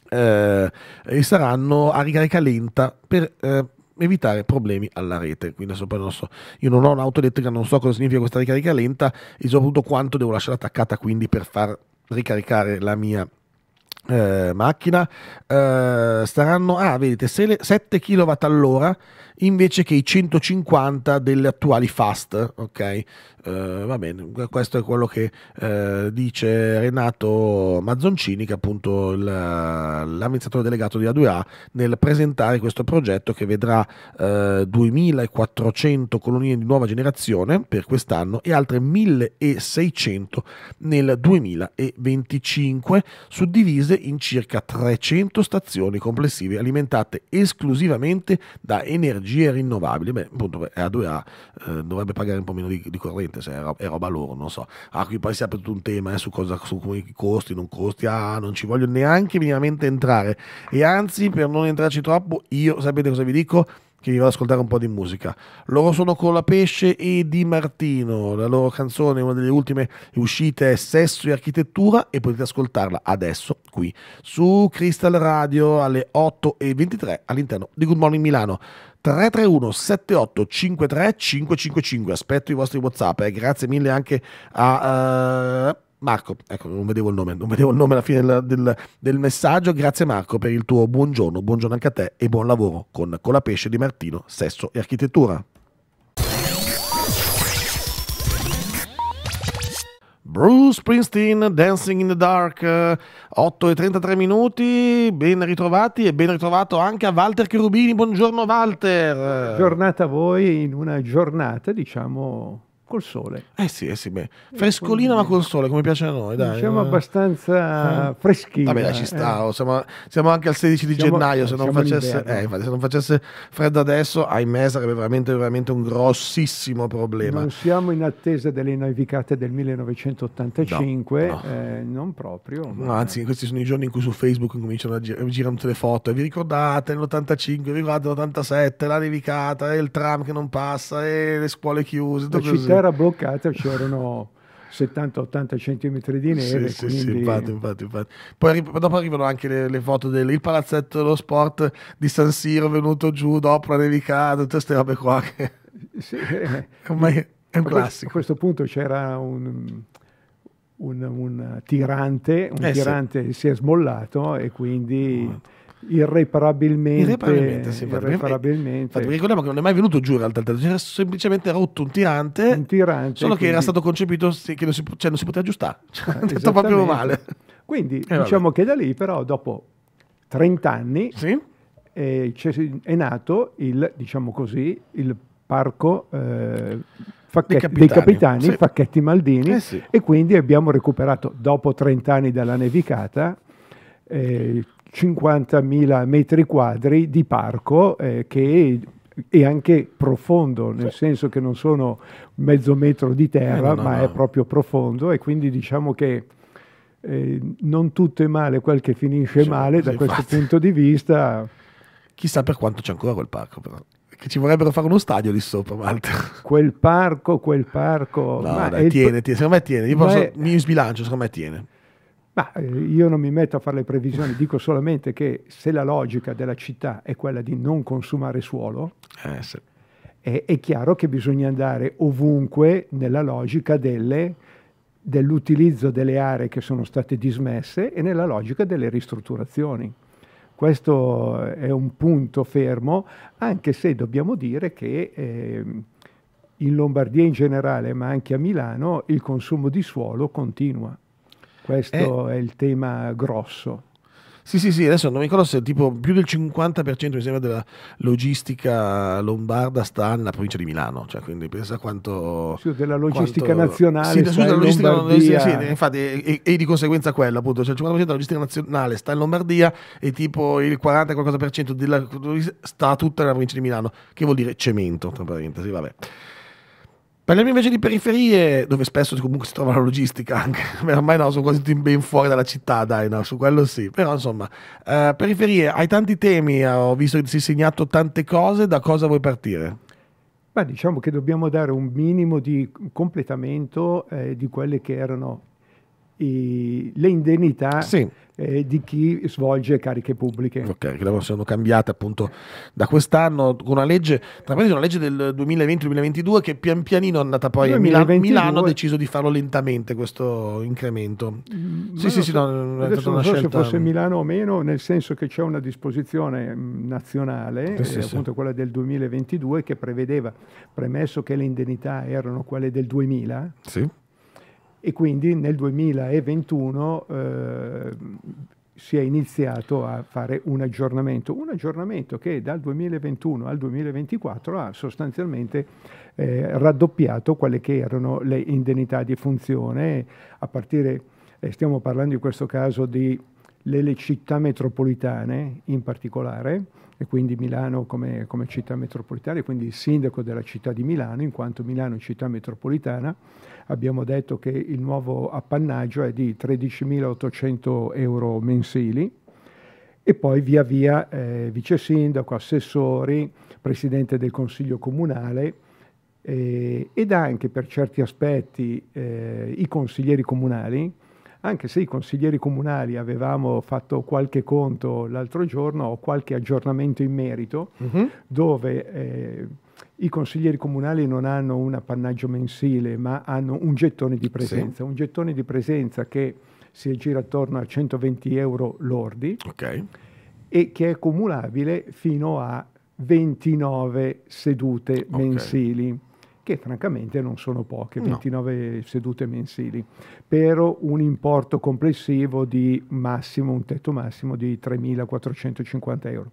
eh, e saranno a ricarica lenta per eh, evitare problemi alla rete. Quindi adesso poi non so, io non ho un'auto elettrica, non so cosa significa questa ricarica lenta e soprattutto quanto devo lasciare attaccata quindi per far ricaricare la mia eh, macchina eh, saranno, ah vedete, 7 kW all'ora invece che i 150 delle attuali fast, ok? Uh, va bene, questo è quello che uh, dice Renato Mazzoncini, che è appunto l'amministratore delegato di A2A, nel presentare questo progetto che vedrà uh, eh, 2400 colonie di nuova generazione per quest'anno e altre 1600 nel 2025, suddivise in circa 300 stazioni complessive alimentate esclusivamente da energia energie rinnovabili, beh, appunto a 2 a eh, dovrebbe pagare un po' meno di, di corrente, se è roba, è, roba loro, non so. Ah, qui poi si apre tutto un tema eh, su cosa, su come costi, non costi, ah, non ci voglio neanche minimamente entrare. E anzi, per non entrarci troppo, io sapete cosa vi dico? che vi vado ad ascoltare un po' di musica. Loro sono con la Pesce e Di Martino, la loro canzone, una delle ultime uscite è Sesso e Architettura e potete ascoltarla adesso qui su Crystal Radio alle 8.23 all'interno di Good Morning Milano. 331 78 53 555. Aspetto i vostri WhatsApp. Eh. Grazie mille anche a. Uh, Marco, ecco, non vedevo il nome, non vedevo il nome alla fine del, del, del, messaggio. Grazie Marco per il tuo buongiorno, buongiorno anche a te e buon lavoro con, con la pesce di Martino, sesso e architettura. Bruce Springsteen, Dancing in the Dark, 8 eh, e 33 minuti, ben ritrovati e ben ritrovato anche a Walter Cherubini, buongiorno Walter. Giornata a voi in una giornata diciamo col sole. Eh sì, eh sì, beh. frescolina ma col sole, come piace a noi, dai. Siamo eh. abbastanza eh. freschini. Vabbè, eh. ci sta, eh. siamo, siamo, anche al 16 di siamo, gennaio, se non, facesse, eh, infatti, se non, facesse, freddo adesso, ahimè, sarebbe veramente, veramente, un grossissimo problema. Non siamo in attesa delle nevicate del 1985, no, no. Eh, non proprio. Ma... No, anzi, questi sono i giorni in cui su Facebook cominciano a girare tutte le foto, e vi ricordate nell'85, vi ricordate l'87, la nevicata, e il tram che non passa, e le scuole chiuse, tutto così era bloccata c'erano 70-80 centimetri di neve. Sì, quindi... sì, infatti, infatti, infatti. Poi dopo arrivano anche le, le foto del palazzetto dello sport di San Siro venuto giù dopo la nevicata, tutte queste robe qua. Che... Sì, Ormai è un classico. A questo punto c'era un, un, un tirante, un eh, tirante sì. si è smollato e quindi... Oh irreparabilmente, irreparabilmente, sì, irreparabilmente. Infatti, ricordiamo che non è mai venuto giù in realtà c'era semplicemente rotto un tirante, un tirante solo che quindi... era stato concepito che non si, cioè, non si poteva aggiustare cioè, eh, detto proprio male quindi eh, diciamo che da lì però dopo 30 anni sì? eh, è nato il diciamo così il parco eh, Facchetti, dei capitani, dei capitani sì. Facchetti Maldini eh sì. e quindi abbiamo recuperato dopo 30 anni dalla nevicata eh, 50.000 metri quadri di parco eh, che è anche profondo, nel senso che non sono mezzo metro di terra, eh, no, ma no. è proprio profondo e quindi diciamo che eh, non tutto è male, quel che finisce cioè, male da questo fatto. punto di vista. Chissà per quanto c'è ancora quel parco però. Che ci vorrebbero fare uno stadio lì sopra, Malta. Quel parco, quel parco... No, dai, tiene, il... tiene, secondo me tiene. Io posso, è... mi sbilancio, secondo me tiene. Ma eh, io non mi metto a fare le previsioni, dico solamente che se la logica della città è quella di non consumare suolo, eh, sì. è, è, chiaro che bisogna andare ovunque nella logica delle, dell'utilizzo delle aree che sono state dismesse e nella logica delle ristrutturazioni. Questo è un punto fermo, anche se dobbiamo dire che eh, in Lombardia in generale, ma anche a Milano, il consumo di suolo continua questo è, eh. è il tema grosso. Sì, sì, sì, adesso non mi ricordo se tipo più del 50% mi sembra della logistica lombarda sta nella provincia di Milano, cioè quindi pensa quanto... Sì, della logistica quanto, nazionale. Sì, della logistica, Lombardia. sì, infatti, e, e, di conseguenza quella appunto, cioè il 50% della logistica nazionale sta in Lombardia e tipo il 40 qualcosa per cento della sta tutta nella provincia di Milano, che vuol dire cemento, tra parentesi, vabbè. Parliamo invece di periferie, dove spesso comunque si trova la logistica anche, ormai no, sono quasi tutti ben fuori dalla città, dai, no, su quello sì, però insomma, eh, periferie, hai tanti temi, eh, ho visto che ti sei segnato tante cose, da cosa vuoi partire? Beh, diciamo che dobbiamo dare un minimo di completamento eh, di quelle che erano i, le indennità sì. eh, di chi svolge cariche pubbliche. Ok, che sono cambiate appunto da quest'anno con una legge, tra parentesi una legge del 2020-2022 che pian pianino è andata poi 2022. a Milano, Milano ha deciso di farlo lentamente questo incremento. Mm, sì, sì, sì, no, non è stata una so scelta... se fosse Milano o meno, nel senso che c'è una disposizione mm, nazionale, sì, eh, sì. appunto quella del 2022, che prevedeva, premesso che le indennità erano quelle del 2000, sì e quindi nel 2021 eh, si è iniziato a fare un aggiornamento, un aggiornamento che dal 2021 al 2024 ha sostanzialmente eh, raddoppiato quelle che erano le indennità di funzione, a partire, eh, stiamo parlando in questo caso di le città metropolitane in particolare, e quindi Milano come, come città metropolitana e quindi il sindaco della città di Milano, in quanto Milano è città metropolitana, abbiamo detto che il nuovo appannaggio è di 13.800 euro mensili e poi via via eh, vice sindaco, assessori, presidente del consiglio comunale eh, ed anche per certi aspetti eh, i consiglieri comunali anche se i consiglieri comunali avevamo fatto qualche conto l'altro giorno ho qualche aggiornamento in merito, mm-hmm. dove eh, i consiglieri comunali non hanno un appannaggio mensile, ma hanno un gettone di presenza, sì. un gettone di presenza che si aggira attorno a 120 euro lordi okay. e che è cumulabile fino a 29 sedute okay. mensili che francamente non sono poche, 29 no. sedute mensili, per un importo complessivo di massimo, un tetto massimo di 3.450 euro.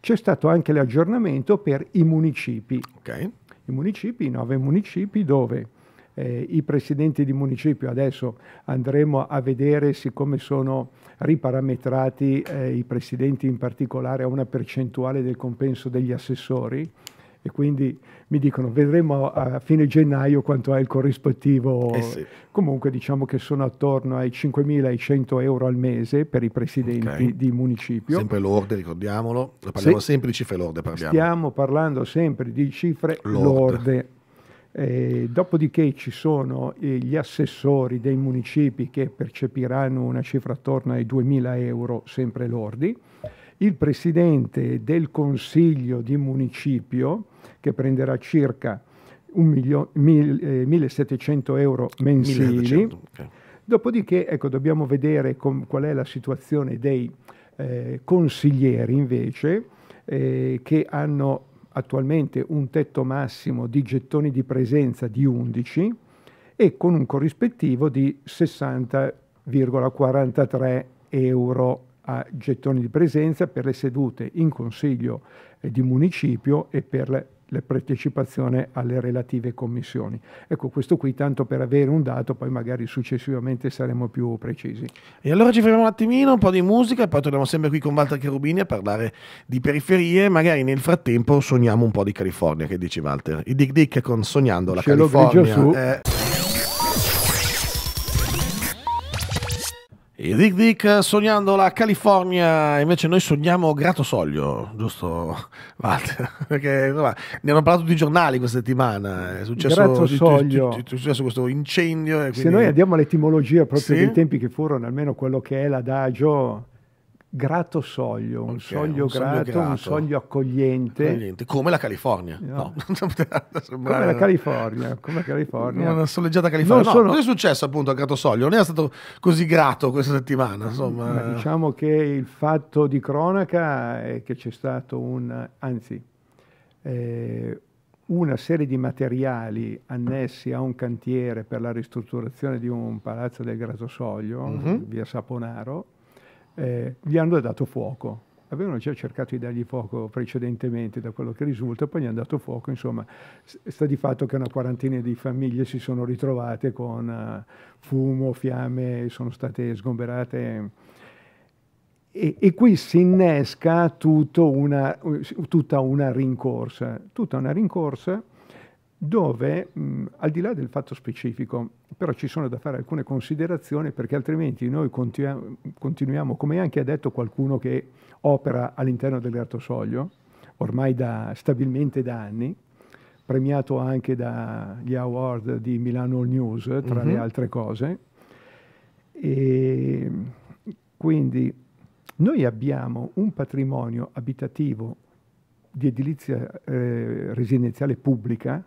C'è stato anche l'aggiornamento per i municipi. Okay. I municipi, i nove municipi dove eh, i presidenti di municipio, adesso andremo a vedere siccome sono riparametrati eh, i presidenti in particolare a una percentuale del compenso degli assessori, e quindi mi dicono vedremo a fine gennaio quanto è il corrispettivo. Eh sì. Comunque diciamo che sono attorno ai 5.100 euro al mese per i presidenti okay. di municipio. Sempre l'orde, ricordiamolo, parliamo Se, sempre di cifre lorde. Parliamo. Stiamo parlando sempre di cifre lorde. lorde. Eh, dopodiché ci sono eh, gli assessori dei municipi che percepiranno una cifra attorno ai 2.000 euro, sempre lordi. Il presidente del consiglio di municipio che prenderà circa 1700 eh, euro mensili. 1200, okay. Dopodiché ecco, dobbiamo vedere com- qual è la situazione dei eh, consiglieri invece eh, che hanno attualmente un tetto massimo di gettoni di presenza di 11 e con un corrispettivo di 60,43 euro a gettoni di presenza per le sedute in consiglio eh, di municipio e per le la partecipazione alle relative commissioni. Ecco, questo qui tanto per avere un dato, poi magari successivamente saremo più precisi. E allora ci fermiamo un attimino, un po' di musica e poi torniamo sempre qui con Walter Cherubini a parlare di periferie, magari nel frattempo sogniamo un po' di California, che dice Walter. I Dick Dick con Sognando la Cielo California. Grigio su. Eh. E Dick Dick sognando la California, invece noi sogniamo Gratosoglio, giusto Walter? Perché insomma, ne hanno parlato tutti i giornali questa settimana, è successo, è successo questo incendio. Quindi... Se noi andiamo all'etimologia proprio sì? dei tempi che furono, almeno quello che è l'adagio grato soglio, un, soglio, un grato, soglio, grato, un soglio accogliente. accogliente. Come la California. Eh. No. No. come la California, come la California. Una soleggiata California. No, sono... Cosa è successo appunto a Grato Soglio? Non è stato così grato questa settimana, insomma. Ma diciamo che il fatto di cronaca è che c'è stato un, anzi, eh, una serie di materiali annessi a un cantiere per la ristrutturazione di un palazzo del Grato Soglio, mm-hmm. via Saponaro, eh, gli hanno dato fuoco. Avevano già cercato di dargli fuoco precedentemente, da quello che risulta, poi gli hanno dato fuoco. Insomma, sta di fatto che una quarantina di famiglie si sono ritrovate con uh, fumo, fiamme, sono state sgomberate. E, e, qui si innesca una, tutta una rincorsa, tutta una rincorsa dove mh, al di là del fatto specifico, però ci sono da fare alcune considerazioni perché altrimenti noi continuiamo, continuiamo come anche ha detto qualcuno che opera all'interno del Soglio, ormai da, stabilmente da anni, premiato anche dagli award di Milano All News, tra mm-hmm. le mhm. altre cose. E quindi noi abbiamo un patrimonio abitativo di edilizia eh, residenziale pubblica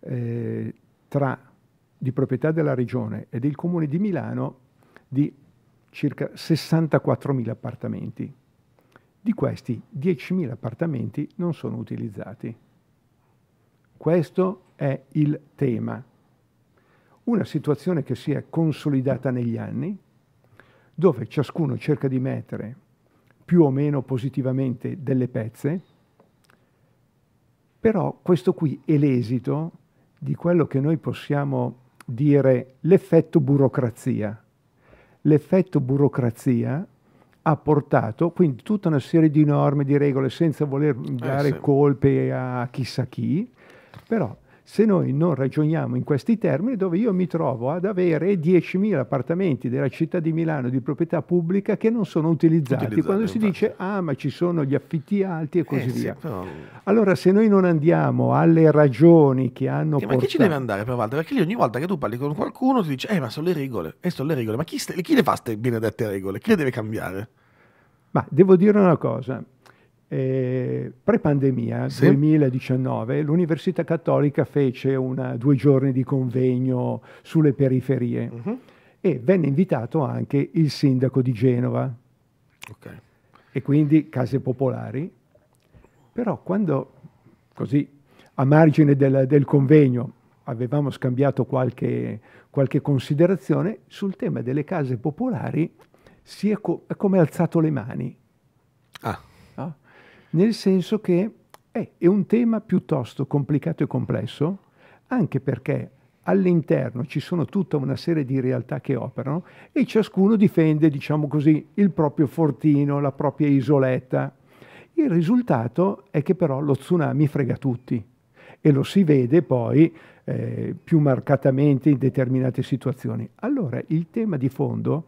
eh, tra, di proprietà della Regione e del Comune di Milano di circa 64.000 appartamenti. Di questi 10.000 appartamenti non sono utilizzati. Questo è il tema. Una situazione che si è consolidata negli anni, dove ciascuno cerca di mettere più o meno positivamente delle pezze, però questo qui è l'esito di quello che noi possiamo dire l'effetto burocrazia. L'effetto burocrazia ha portato quindi tutta una serie di norme, di regole, senza voler dare eh sì. colpe a chissà chi, però se noi non ragioniamo in questi termini, dove io mi trovo ad avere 10.000 appartamenti della città di Milano di proprietà pubblica che non sono utilizzati, utilizzati quando si dice ah ma ci sono gli affitti alti e eh così eh, via. Sì, però... Allora se noi non andiamo alle ragioni che hanno eh, portato... Ma chi ci deve andare per Walter? Perché lì ogni volta che tu parli con qualcuno ti dice eh ma sono le regole, eh, sono le regole, ma chi, chi le fa queste benedette regole? Chi le deve cambiare? Ma devo dire una cosa, eh, Pre-pandemia, sì. 2019, l'Università Cattolica fece una, due giorni di convegno sulle periferie uh mhm. -huh. e venne invitato anche il sindaco di Genova. Okay. E quindi case popolari. Però quando, così, a margine del, del convegno, avevamo scambiato qualche, qualche, considerazione sul tema delle case popolari, si è, co è come alzato le mani. Ah nel senso che eh, è un tema piuttosto complicato e complesso, anche perché all'interno ci sono tutta una serie di realtà che operano e ciascuno difende, diciamo così, il proprio fortino, la propria isoletta. Il risultato è che però lo tsunami frega tutti e lo si vede poi eh, più marcatamente in determinate situazioni. Allora il tema di fondo,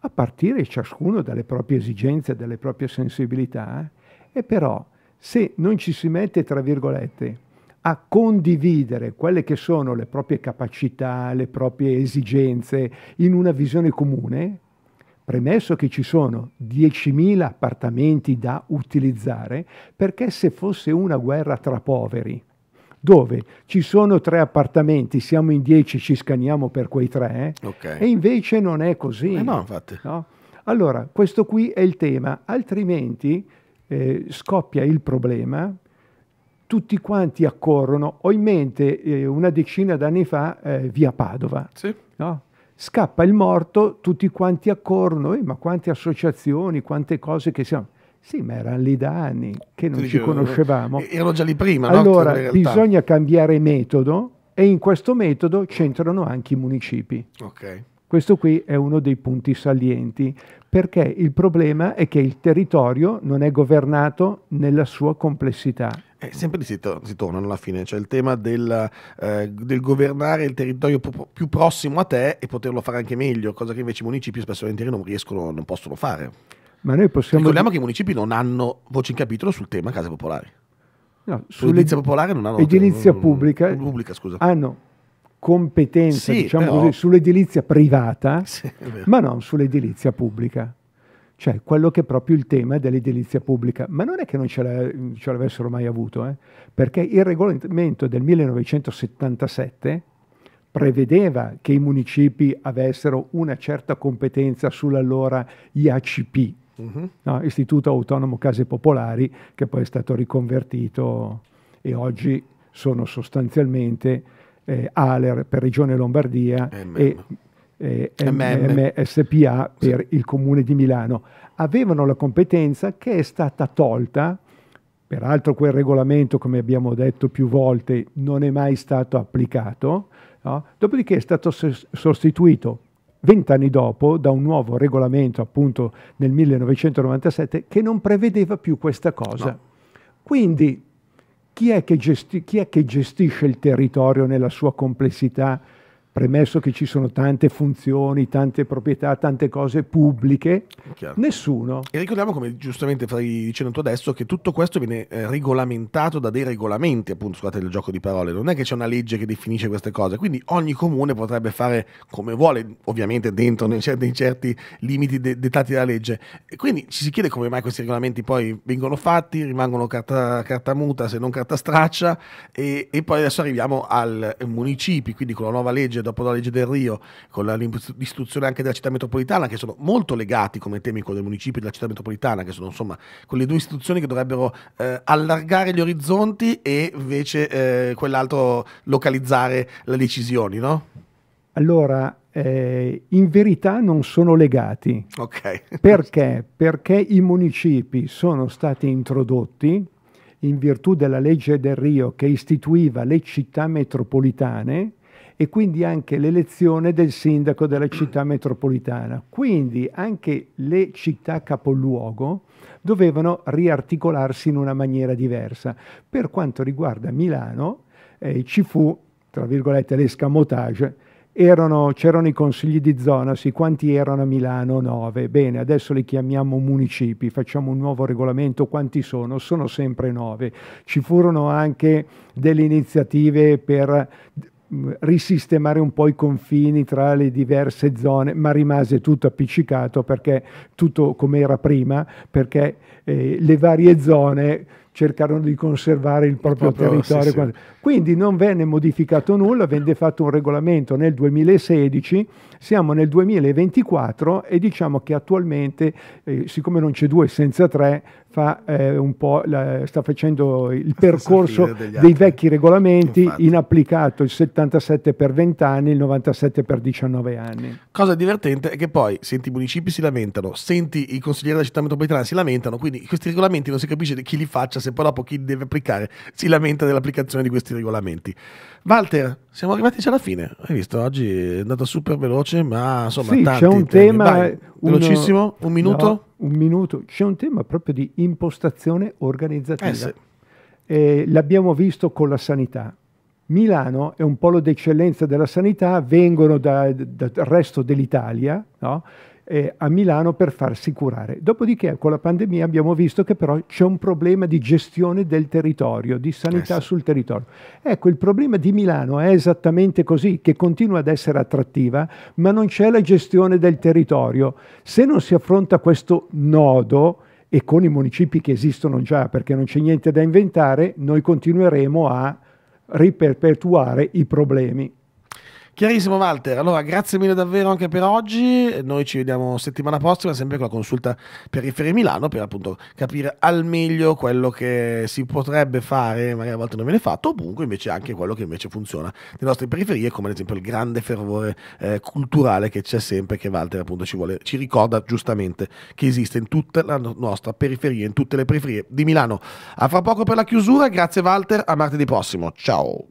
a partire ciascuno dalle proprie esigenze, dalle proprie sensibilità, e però se non ci si mette, tra virgolette, a condividere quelle che sono le proprie capacità, le proprie esigenze in una visione comune, premesso che ci sono 10.000 appartamenti da utilizzare, perché se fosse una guerra tra poveri, dove ci sono tre appartamenti, siamo in 10, ci scanniamo per quei tre, eh, okay. e invece non è così. Eh no, no? Allora, questo qui è il tema, altrimenti eh, scoppia il problema, tutti quanti accorrono, ho in mente eh, una decina d'anni fa eh, via Padova. Sì. No? Scappa il morto, tutti quanti accorrono, eh, ma quante associazioni, quante cose che siamo. Sì, ma erano lì da anni che non sì, ci conoscevamo. Eh, erano già lì prima. Allora no? bisogna cambiare metodo e in questo metodo c'entrano anche i municipi. Okay. Questo qui è uno dei punti salienti, perché il problema è che il territorio non è governato nella sua complessità. Eh, sempre lì si, to- si torna alla fine, cioè il tema del, eh, del governare il territorio p- più prossimo a te e poterlo fare anche meglio, cosa che invece i municipi spesso non riescono, non possono fare. Ma noi possiamo... Ricordiamo che i municipi non hanno voce in capitolo sul tema case popolari. No, sull'edilizia popolare non hanno... Edilizia pubblica, pubblica scusa. hanno ah, competenza, sì, diciamo però... così, sull'edilizia privata, sì, ma non sull'edilizia pubblica. Cioè, quello che è proprio il tema dell'edilizia pubblica. Ma non è che non ce, l'avessero mai avuto, eh? perché il regolamento del 1977 prevedeva che i municipi avessero una certa competenza sull'allora IACP, uh-huh. Mhm. no? Istituto Autonomo Case Popolari, che poi è stato riconvertito e oggi sono sostanzialmente eh, Aler per Regione Lombardia MM. e eh, eh, eh MSPA per sì. il Comune di Milano. Avevano la competenza che è stata tolta, peraltro quel regolamento, come abbiamo detto più volte, non è mai stato applicato, no? dopodiché è stato sostituito vent'anni dopo da un nuovo regolamento, appunto nel 1997, che non prevedeva più questa cosa. No. Quindi chi è, chi è che gestisce il territorio nella sua complessità? premesso che ci sono tante funzioni, tante proprietà, tante cose pubbliche, Chiaro. nessuno. E ricordiamo, come giustamente stai dicendo tu adesso, che tutto questo viene eh, regolamentato da dei regolamenti, appunto, scusate il gioco di parole, non è che c'è una legge che definisce queste cose, quindi ogni comune potrebbe fare come vuole, ovviamente dentro nei, cer- nei certi limiti de- dettati dalla legge. E quindi ci si chiede come mai questi regolamenti poi vengono fatti, rimangono carta, carta muta se non carta straccia, e, e poi adesso arriviamo al, ai municipi, quindi con la nuova legge dopo la legge del Rio, con la, l'istituzione anche della città metropolitana, che sono molto legati come temi con il municipio della città metropolitana, che sono insomma quelle due istituzioni che dovrebbero eh, allargare gli orizzonti e invece eh, quell'altro localizzare le decisioni, no? Allora, eh, in verità non sono legati. Ok. Perché? Perché i municipi sono stati introdotti in virtù della legge del Rio che istituiva le città metropolitane e quindi anche l'elezione del sindaco della città metropolitana. Quindi anche le città capoluogo dovevano riarticolarsi in una maniera diversa. Per quanto riguarda Milano, eh, ci fu, tra virgolette, l'escamotage c'erano i consigli di zona, sì, quanti erano a Milano? 9. Bene, adesso li chiamiamo municipi, facciamo un nuovo regolamento, quanti sono? Sono sempre 9. Ci furono anche delle iniziative per Mm, risistemare un po' i confini tra le diverse zone, ma rimase tutto appiccicato perché tutto come era prima, perché eh, le varie zone cercarono di conservare il proprio, proprio territorio. Sì, sì. Quindi non venne modificato nulla, venne fatto un regolamento nel 2016, siamo nel 2024 e diciamo che attualmente, eh, siccome non c'è due senza tre, fa, eh, la, sta facendo il percorso dei vecchi regolamenti, Infatti. inapplicato il 77 per 20 anni, il 97 per 19 anni. Cosa divertente è che poi senti i municipi si lamentano, senti i consiglieri della città metropolitana si lamentano, quindi questi regolamenti non si capisce chi li faccia se poi dopo chi deve applicare si lamenta dell'applicazione di questi regolamenti. Walter, siamo arrivati già alla fine. Hai visto, oggi è andata super veloce, ma insomma, sì, tanti, c'è un tema Vai, uno, velocissimo, un minuto. No, un minuto. C'è un tema proprio di impostazione organizzativa. Eh, sì. eh, l'abbiamo visto con la sanità. Milano è un polo d'eccellenza della sanità, vengono da, da, dal resto dell'Italia, no? eh, a Milano per farsi curare. Dopodiché con la pandemia abbiamo visto che però c'è un problema di gestione del territorio, di sanità eh sul territorio. Ecco, il problema di Milano è esattamente così, che continua ad essere attrattiva, ma non c'è la gestione del territorio. Se non si affronta questo nodo, e con i municipi che esistono già, perché non c'è niente da inventare, noi continueremo a riperpetuare i problemi. Chiarissimo Walter, allora grazie mille davvero anche per oggi, noi ci vediamo settimana prossima sempre con la consulta Periferia Milano per appunto capire al meglio quello che si potrebbe fare, magari a volte non viene fatto, comunque invece anche quello che invece funziona nelle nostre periferie, come ad esempio il grande fervore eh, culturale che c'è sempre, che Walter appunto ci, vuole, ci ricorda giustamente che esiste in tutta la nostra periferia, in tutte le periferie di Milano. A fra poco per la chiusura, grazie Walter, a martedì prossimo, ciao!